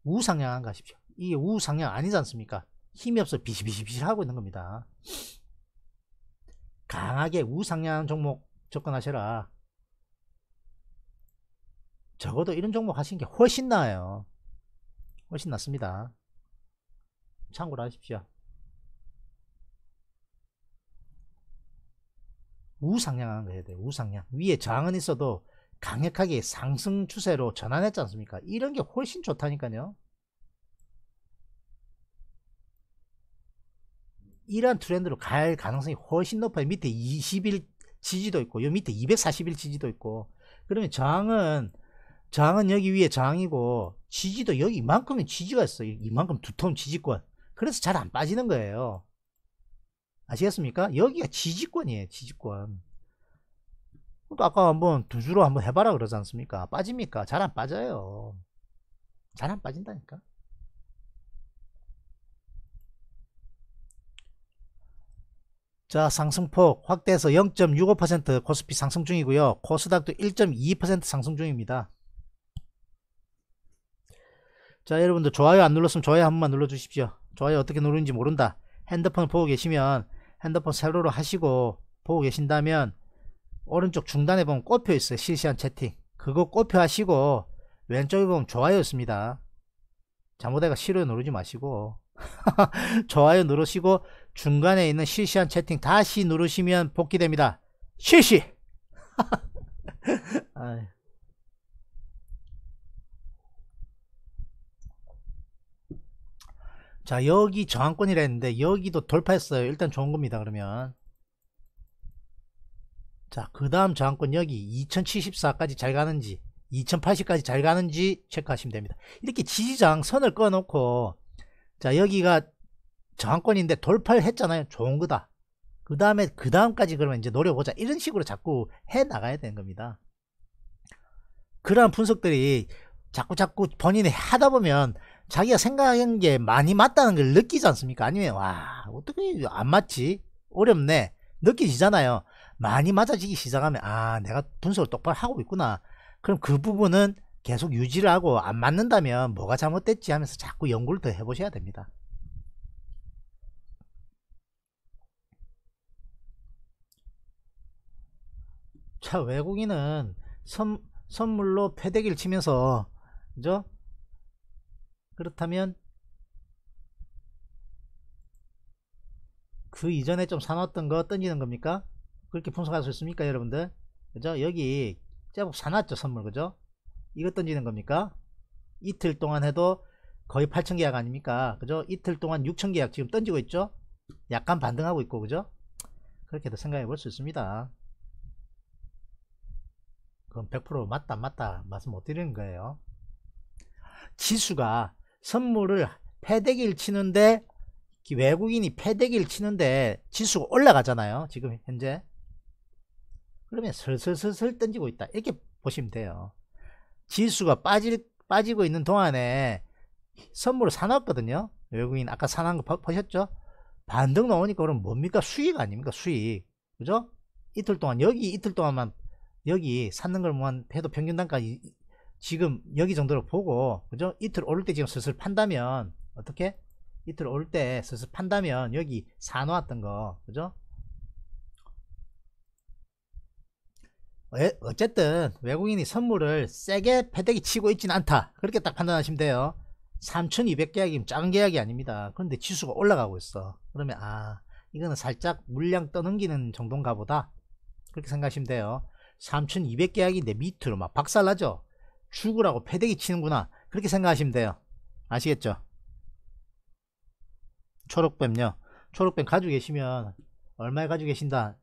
우상향한 거십시오 이게 우상향 아니지 않습니까? 힘이 없어 비실비실 하고 있는 겁니다. <sniffs> 강하게 우상향 종목 접근하셔라. 적어도 이런 종목 하시는 게 훨씬 나아요. 훨씬 낫습니다. 참고로 하십시오. 우상향한 거 해야 돼요. 우상향. 위에 저항은 있어도 강력하게 상승 추세로 전환했지 않습니까? 이런 게 훨씬 좋다니까요. 이러한 트렌드로 갈 가능성이 훨씬 높아요. 밑에 20일 지지도 있고, 요 밑에 240일 지지도 있고, 그러면 저항은 장은 여기 위에 장이고 지지도 여기 이만큼의 지지가 있어 이만큼 두터운 지지권 그래서 잘 안 빠지는 거예요 아시겠습니까? 여기가 지지권이에요 지지권 그 아까 한번 두 주로 한번 해봐라 그러지 않습니까? 빠집니까? 잘 안 빠져요 잘 안 빠진다니까 자 상승폭 확대해서 0.65% 코스피 상승 중이고요 코스닥도 1 2 상승 중입니다 자 여러분들 좋아요 안 눌렀으면 좋아요 한 번만 눌러 주십시오 좋아요 어떻게 누르는지 모른다 핸드폰 보고 계시면 핸드폰 세로로 하시고 보고 계신다면 오른쪽 중단에 보면 꼽혀 있어요 실시간 채팅 그거 꼽혀 하시고 왼쪽에 보면 좋아요 있습니다 잘못해가 싫어요 누르지 마시고 <laughs> 좋아요 누르시고 중간에 있는 실시간 채팅 다시 누르시면 복귀됩니다 실시 <laughs> 자 여기 저항권이라 했는데 여기도 돌파했어요 일단 좋은 겁니다 그러면 자 그 다음 저항권 여기 2074까지 잘 가는지 2080까지 잘 가는지 체크하시면 됩니다 이렇게 지지장 선을 꺼놓고 자 여기가 저항권인데 돌파를 했잖아요 좋은 거다 그 다음에 그 다음까지 그러면 이제 노려보자 이런 식으로 자꾸 해 나가야 되는 겁니다 그러한 분석들이 자꾸 자꾸 본인이 하다 보면 자기가 생각한 게 많이 맞다는 걸 느끼지 않습니까? 아니면 와 어떻게 안 맞지? 어렵네 느끼시잖아요. 많이 맞아지기 시작하면 아 내가 분석을 똑바로 하고 있구나. 그럼 그 부분은 계속 유지를 하고 안 맞는다면 뭐가 잘못됐지 하면서 자꾸 연구를 더 해보셔야 됩니다. 자 외국인은 선, 선물로 패대기를 치면서 그죠? 그렇다면 그 이전에 좀 사놨던 거 던지는 겁니까? 그렇게 분석할 수 있습니까 여러분들? 그죠? 여기 제법 사놨죠 선물 그죠? 이거 던지는 겁니까? 이틀 동안 해도 거의 8천 계약 아닙니까? 그죠? 이틀 동안 6천 계약 지금 던지고 있죠? 약간 반등하고 있고 그죠? 그렇게도 생각해 볼 수 있습니다 그럼 100% 맞다 맞다 말씀 못 드리는 거예요 지수가 선물을 패대기를 치는데 외국인이 패대기를 치는데 지수가 올라가잖아요. 지금 현재. 그러면 슬슬슬슬 던지고 있다. 이렇게 보시면 돼요. 지수가 빠질, 빠지고 있는 동안에 선물을 사놨거든요. 외국인 아까 사놓은 거 보셨죠? 반등 나오니까 그럼 뭡니까? 수익 아닙니까? 수익. 그죠? 이틀 동안, 여기 이틀 동안만, 여기 사는 걸만 뭐 해도 평균 단가 지금 여기 정도로 보고 그죠 이틀 오를 때 지금 슬슬 판다면 어떻게 이틀 오를 때 슬슬 판다면 여기 사놓았던 거 그죠 어, 어쨌든 외국인이 선물을 세게 패대기 치고 있진 않다 그렇게 딱 판단하시면 돼요 3200계약이면 작은 계약이 아닙니다 그런데 지수가 올라가고 있어 그러면 아 이거는 살짝 물량 떠넘기는 정도인가 보다 그렇게 생각하시면 돼요 3200계약인데 밑으로 막 박살나죠 죽으라고 패대기 치는구나 그렇게 생각하시면 돼요 아시겠죠 초록뱀요 초록뱀 가지고 계시면 얼마에 가지고 계신다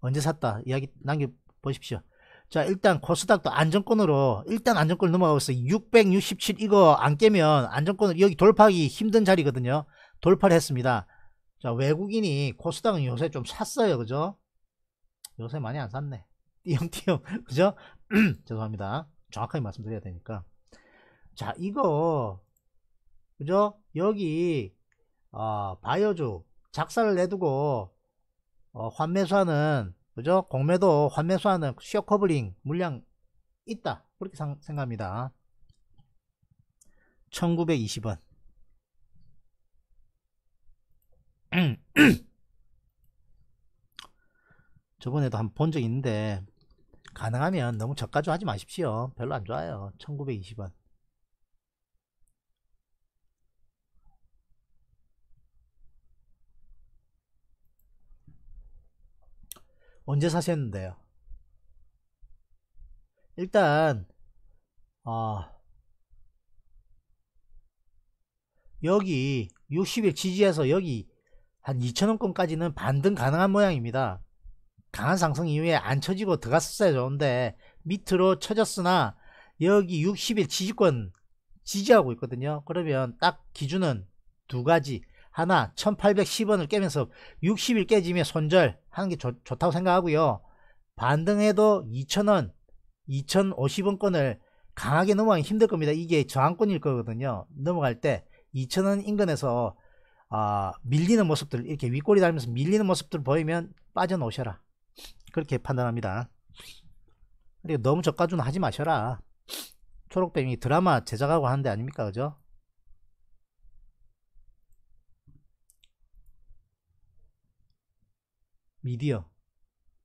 언제 샀다 이야기 남겨보십시오 자 일단 코스닥도 안정권으로 일단 안정권 을넘어가고 있어 667 이거 안 깨면 안정권을 여기 돌파하기 힘든 자리거든요 돌파를 했습니다 자 외국인이 코스닥은 요새 좀 샀어요 그죠 요새 많이 안 샀네 띄엄띄엄 <laughs> 그죠 <clears throat> 죄송합니다 정확하게 말씀드려야 되니까 자 이거 그죠 여기 어, 바이오주 작사를 내두고 어, 환매수하는 그죠 공매도 환매수하는 쇼 커블링 물량 있다 그렇게 상, 생각합니다 1920원 <clears throat> 저번에도 한 번 본 적 있는데 가능하면 너무 저가주 하지 마십시오. 별로 안 좋아요. 1920원. 언제 사셨는데요? 일단 어, 여기 60일 지지해서 여기 한2 0 0 0원권까지는 반등 가능한 모양입니다. 강한 상승 이후에 안 쳐지고 들어갔었어야 좋은데 밑으로 쳐졌으나 여기 60일 지지권 지지하고 있거든요. 그러면 딱 기준은 두 가지. 하나 1810원을 깨면서 60일 깨지면 손절 하는 게 좋, 좋다고 생각하고요. 반등해도 2000원, 2050원권을 강하게 넘어가기 힘들 겁니다. 이게 저항권일 거거든요. 넘어갈 때 2000원 인근에서 아, 밀리는 모습들 이렇게 윗꼬리 달면서 밀리는 모습들 보이면 빠져놓으셔라 그렇게 판단합니다. 그리고 너무 저가주는 하지 마셔라. 초록뱀이 드라마 제작하고 하는데 아닙니까? 그죠? 미디어.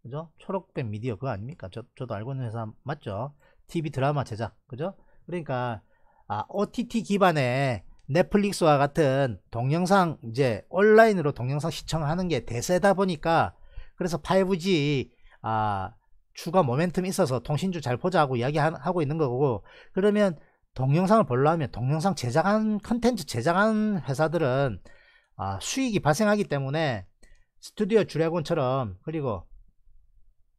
그죠? 초록뱀 미디어 그거 아닙니까? 저, 저도 알고 있는 회사 맞죠? TV 드라마 제작. 그죠? 그러니까 아, OTT 기반의 넷플릭스와 같은 동영상 이제 온라인으로 동영상 시청하는 게 대세다 보니까 그래서 5G 아 추가 모멘텀 이 있어서 통신주 잘 보자고 이야기하고 있는 거고 그러면 동영상을 보려면 동영상 제작한 컨텐츠 제작한 회사들은 아, 수익이 발생하기 때문에 스튜디오 주래곤처럼 그리고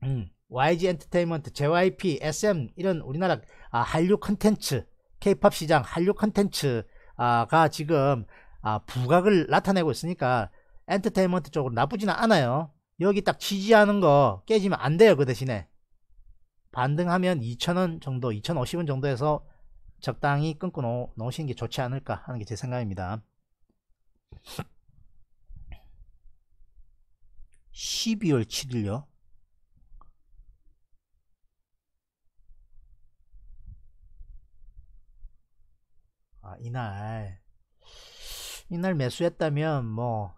음, YG 엔터테인먼트, JYP, SM 이런 우리나라 아, 한류 컨텐츠 K-팝 시장 한류 컨텐츠가 지금 아, 부각을 나타내고 있으니까 엔터테인먼트 쪽으로 나쁘지는 않아요. 여기 딱 지지하는 거 깨지면 안 돼요 그 대신에 반등하면 2,000원 정도 2,050원 정도에서 적당히 끊고 놓, 놓으시는 게 좋지 않을까 하는 게 제 생각입니다 12월 7일요 아 이날 이날 매수했다면 뭐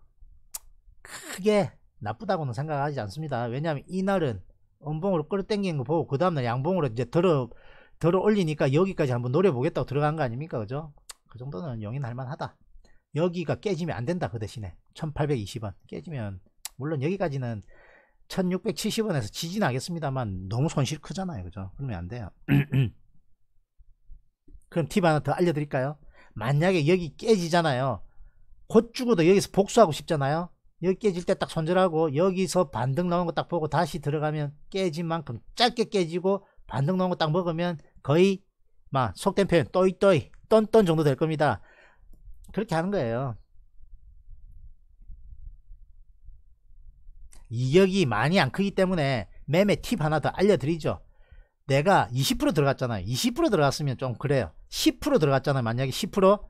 크게 나쁘다고는 생각하지 않습니다. 왜냐하면 이날은 음봉으로 끌어당기는 거 보고 그 다음날 양봉으로 이제 들어 들어 올리니까 여기까지 한번 노려보겠다고 들어간 거 아닙니까? 그죠? 그 정도는 용인할 만하다. 여기가 깨지면 안 된다. 그 대신에 1820원 깨지면 물론 여기까지는 1670원에서 지진 하겠습니다만 너무 손실 크잖아요. 그죠? 그러면 안 돼요. <clears throat> 그럼 팁 하나 더 알려드릴까요? 만약에 여기 깨지잖아요. 곧 죽어도 여기서 복수하고 싶잖아요. 여기 깨질 때 딱 손절하고 여기서 반등 나온 거 딱 보고 다시 들어가면 깨진 만큼 짧게 깨지고 반등 나온 거 딱 먹으면 거의 막 속된 표현 또이또이 떤똔 정도 될 겁니다. 그렇게 하는 거예요. 이격이 많이 안 크기 때문에 매매 팁 하나 더 알려드리죠. 내가 20% 들어갔잖아요. 20% 들어갔으면 좀 그래요. 10% 들어갔잖아요. 만약에 10%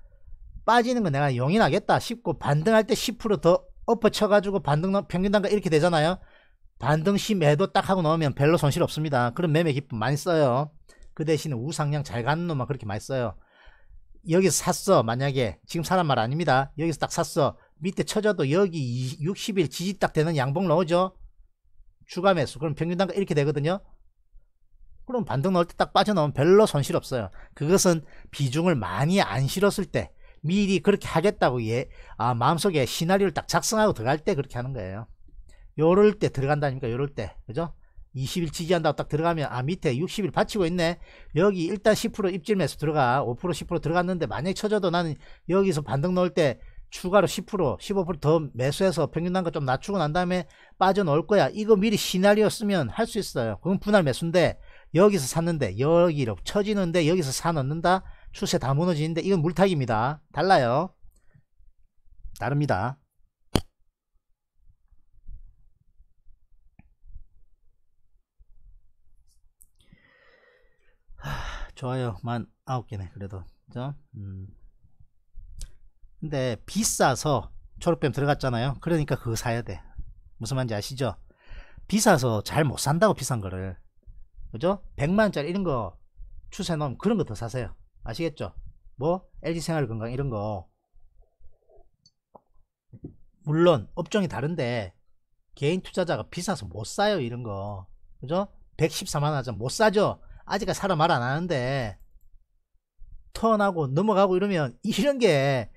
빠지는 건 내가 용인하겠다 싶고 반등할 때 10%더 엎어쳐가지고 반등 평균 단가 이렇게 되잖아요. 반등 시 매도 딱 하고 넣으면 별로 손실 없습니다. 그런 매매 기법 많이 써요. 그 대신에 우상향 잘 가는 놈만 그렇게 많이 써요. 여기서 샀어. 만약에 지금 사람 말 아닙니다. 여기서 딱 샀어. 밑에 쳐져도 여기 60일 지지 딱 되는 양봉 넣어줘. 추가 매수. 그럼 평균 단가 이렇게 되거든요. 그럼 반등 넣을 때 딱 빠져나오면 별로 손실 없어요. 그것은 비중을 많이 안 실었을 때 미리 그렇게 하겠다고 예, 아, 마음속에 시나리오를 딱 작성하고 들어갈 때 그렇게 하는 거예요. 요럴 때 들어간다니까 요럴 때. 그죠? 20일 지지한다고 딱 들어가면 아 밑에 60일 받치고 있네 여기 일단 10% 입질 매수 들어가 5% 10% 들어갔는데 만약에 쳐져도 나는 여기서 반등 넣을 때 추가로 10% 15%더 매수해서 평균 단가 좀 낮추고 난 다음에 빠져넣을 거야 이거 미리 시나리오 쓰면 할 수 있어요 그건 분할 매수인데 여기서 샀는데 여기로 쳐지는데 여기서 사 넣는다 추세 다 무너지는데 이건 물타기입니다. 달라요. 다릅니다. 하, 좋아요. 만 아홉 개네. 그래도. 그죠? 음. 근데 비싸서 초록뱀 들어갔잖아요. 그러니까 그거 사야 돼. 무슨 말인지 아시죠? 비싸서 잘 못 산다고 비싼 거를. 그죠? 100만원짜리 이런 거 추세 넣으면 그런 거 더 사세요. 아시겠죠? 뭐 LG생활건강 이런거 물론 업종이 다른데 개인 투자자가 비싸서 못 사요 이런거 그죠? 114만원 하자못 사죠 아직까 사람 말 안하는데 턴하고 넘어가고 이러면 이런게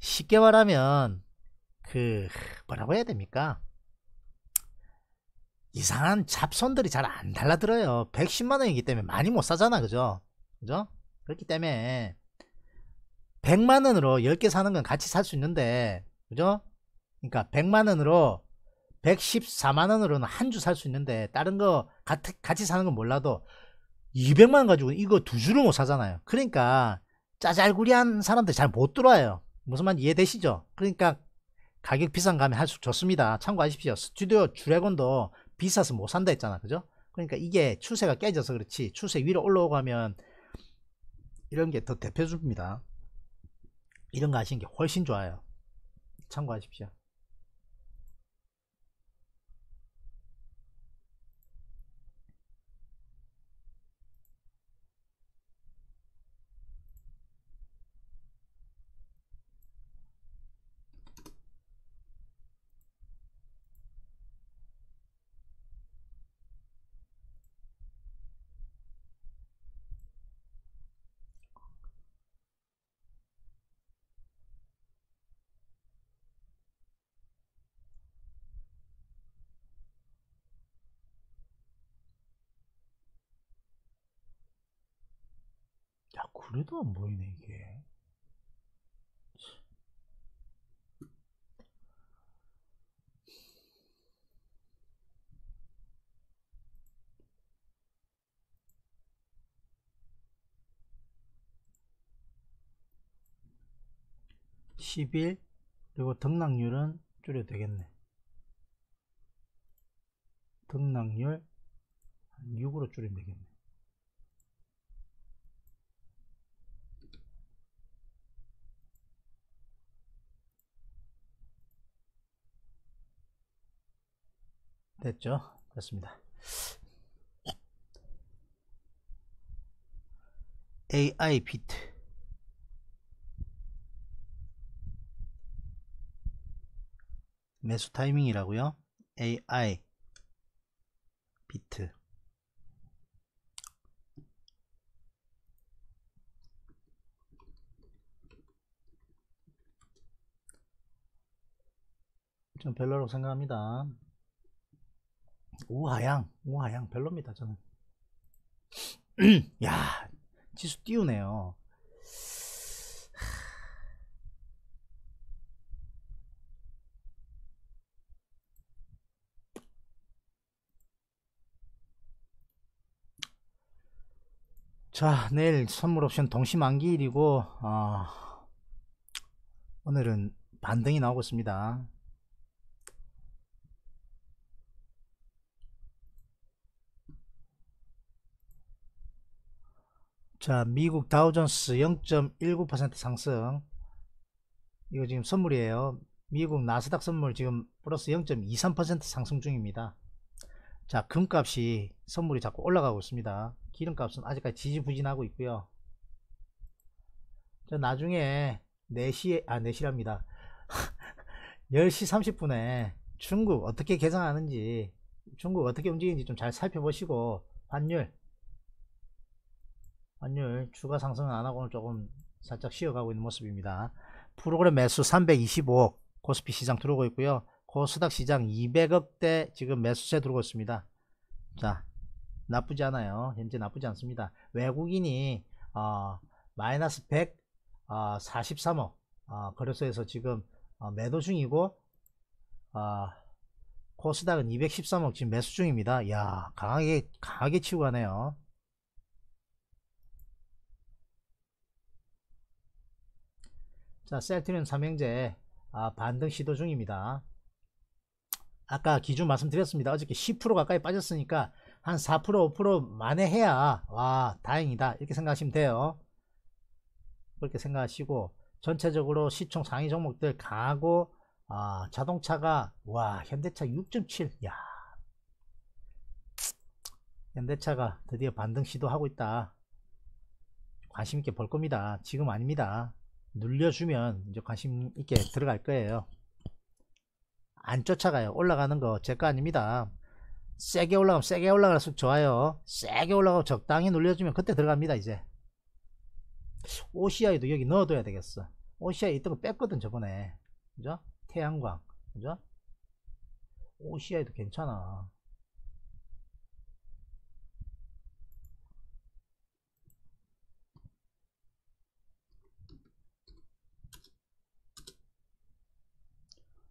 쉽게 말하면 그 뭐라고 해야 됩니까 이상한 잡손들이잘 안 달라들어요 110만원이기 때문에 많이 못 사잖아 그죠 그죠 그렇기 때문에 100만원으로 10개 사는 건 같이 살 수 있는데 그죠? 그러니까 100만원으로 114만원으로는 한 주 살 수 있는데 다른 거 같이, 같이 사는 건 몰라도 200만원 가지고 이거 두 주를 못 사잖아요 그러니까 짜잘구리한 사람들 잘 못 들어와요 무슨 말 이해되시죠? 그러니까 가격 비싼 가면 할수 좋습니다 참고하십시오 스튜디오 주래곤도 비싸서 못 산다 했잖아 그죠? 그러니까 이게 추세가 깨져서 그렇지 추세 위로 올라오고 하면 이런 게 더 대표적입니다 이런 거 하시는 게 훨씬 좋아요 참고하십시오 그래도 안 보이네 이게 11 그리고 등락률은 줄여 되겠네 등락률 6으로 줄이면 되겠네 됐죠? 됐습니다. AI 비트 매수 타이밍이라고요? AI 비트 좀 별로라고 생각합니다. 우하양우하양 별로입니다 저는. <clears throat> 야 지수 띄우네요. <sighs> 자 내일 선물 옵션 동시 만기일이고 어, 오늘은 반등이 나오고 있습니다. 자 미국 다우존스 0.19% 상승 이거 지금 선물이에요 미국 나스닥 선물 지금 플러스 0.23% 상승 중입니다 자 금값이 선물이 자꾸 올라가고 있습니다 기름값은 아직까지 지지부진하고 있고요 자 나중에 4시에 아 4시랍니다 10시 <laughs> 30분에 중국 어떻게 계장하는지 중국 어떻게 움직이는지 좀 잘 살펴보시고 환율 환율 추가 상승은 안하고는 조금 살짝 쉬어가고 있는 모습입니다. 프로그램 매수 325억 코스피 시장 들어오고 있고요. 코스닥 시장 200억대 지금 매수세 들어오고 있습니다. 자 나쁘지 않아요. 현재 나쁘지 않습니다. 외국인이 어, 마이너스 143억 어, 어, 거래소에서 지금 어, 매도 중이고 어, 코스닥은 213억 지금 매수 중입니다. 야 강하게 강하게 치고 가네요. 자, 셀트리온 삼형제 아, 반등 시도 중입니다. 아까 기준 말씀드렸습니다. 어저께 10% 가까이 빠졌으니까 한 4% 5%만에해야와 다행이다 이렇게 생각하시면 돼요. 그렇게 생각하시고 전체적으로 시총 상위 종목들 강하고 아, 자동차가 와 현대차 6.7야 현대차가 드디어 반등 시도하고 있다. 관심있게 볼 겁니다. 지금 아닙니다. 눌려주면 이제 관심 있게 들어갈 거예요 안 쫓아가요 올라가는 거 제거 아닙니다 세게 올라가면 세게 올라갈수록 좋아요 세게 올라가고 적당히 눌려주면 그때 들어갑니다 이제 오 o 아 i 도 여기 넣어둬야 되겠어 OCI 있던 거 뺐거든 저번에 그죠? 태양광 그죠? OCI도 괜찮아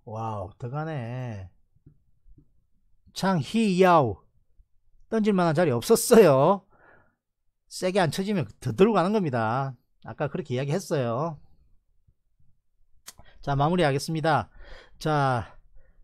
와우 들가네 창희야우 던질만한 자리 없었어요 세게 안 쳐지면 더 들어가는 겁니다 아까 그렇게 이야기했어요 자 마무리하겠습니다 자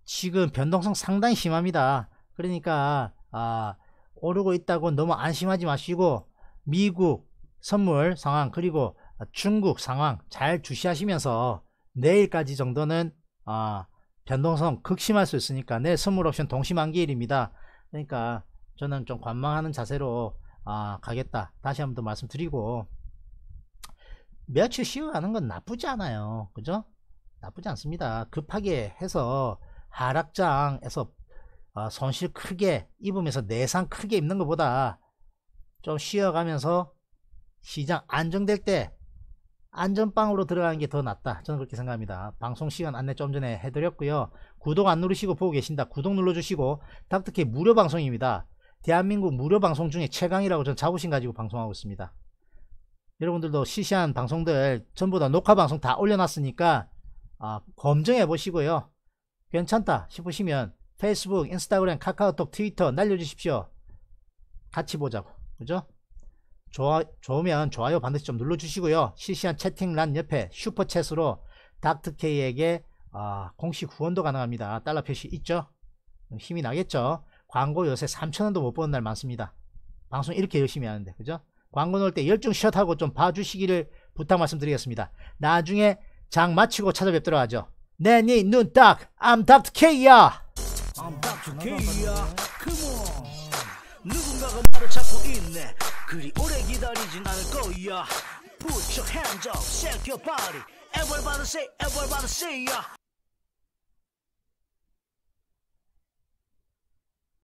지금 변동성 상당히 심합니다 그러니까 아, 오르고 있다고 너무 안심하지 마시고 미국 선물 상황 그리고 중국 상황 잘 주시하시면서 내일까지 정도는 아, 변동성 극심할 수 있으니까 내 선물 옵션 동시만기일입니다. 그러니까 저는 좀 관망하는 자세로 아, 가겠다. 다시 한번 더 말씀드리고 며칠 쉬어가는 건 나쁘지 않아요. 그죠? 나쁘지 않습니다. 급하게 해서 하락장에서 아, 손실 크게 입으면서 내상 크게 입는 것보다 좀 쉬어가면서 시장 안정될 때 안전빵으로 들어가는 게 더 낫다 저는 그렇게 생각합니다 방송 시간 안내 좀 전에 해드렸고요 구독 안 누르시고 보고 계신다 구독 눌러주시고 닥터케 무료 방송입니다 대한민국 무료 방송 중에 최강이라고 전 자부심 가지고 방송하고 있습니다 여러분들도 시시한 방송들 전부 다 녹화 방송 다 올려놨으니까 아, 검증해 보시고요 괜찮다 싶으시면 페이스북 인스타그램 카카오톡 트위터 날려주십시오 같이 보자고 그죠 좋아, 좋으면 좋아요 반드시 좀 눌러주시고요. 실시간 채팅란 옆에 슈퍼챗으로 닥터케이에게 아, 공식 후원도 가능합니다. 달러 표시 있죠? 음, 힘이 나겠죠? 광고 요새 3천원도 못 버는 날 많습니다. 방송 이렇게 열심히 하는데, 그죠? 광고 넣을 때 열중 셧하고 좀 봐주시기를 부탁 말씀드리겠습니다. 나중에 장 마치고 찾아뵙도록 하죠. 네, 니눈 딱, I'm Dr. K야! I'm Dr. K야, come on. 누군가가 나를 찾고 있네. 그리 오래 기다리진 않을 거야 Put your hands up, shake your body Everybody say, everybody say yeah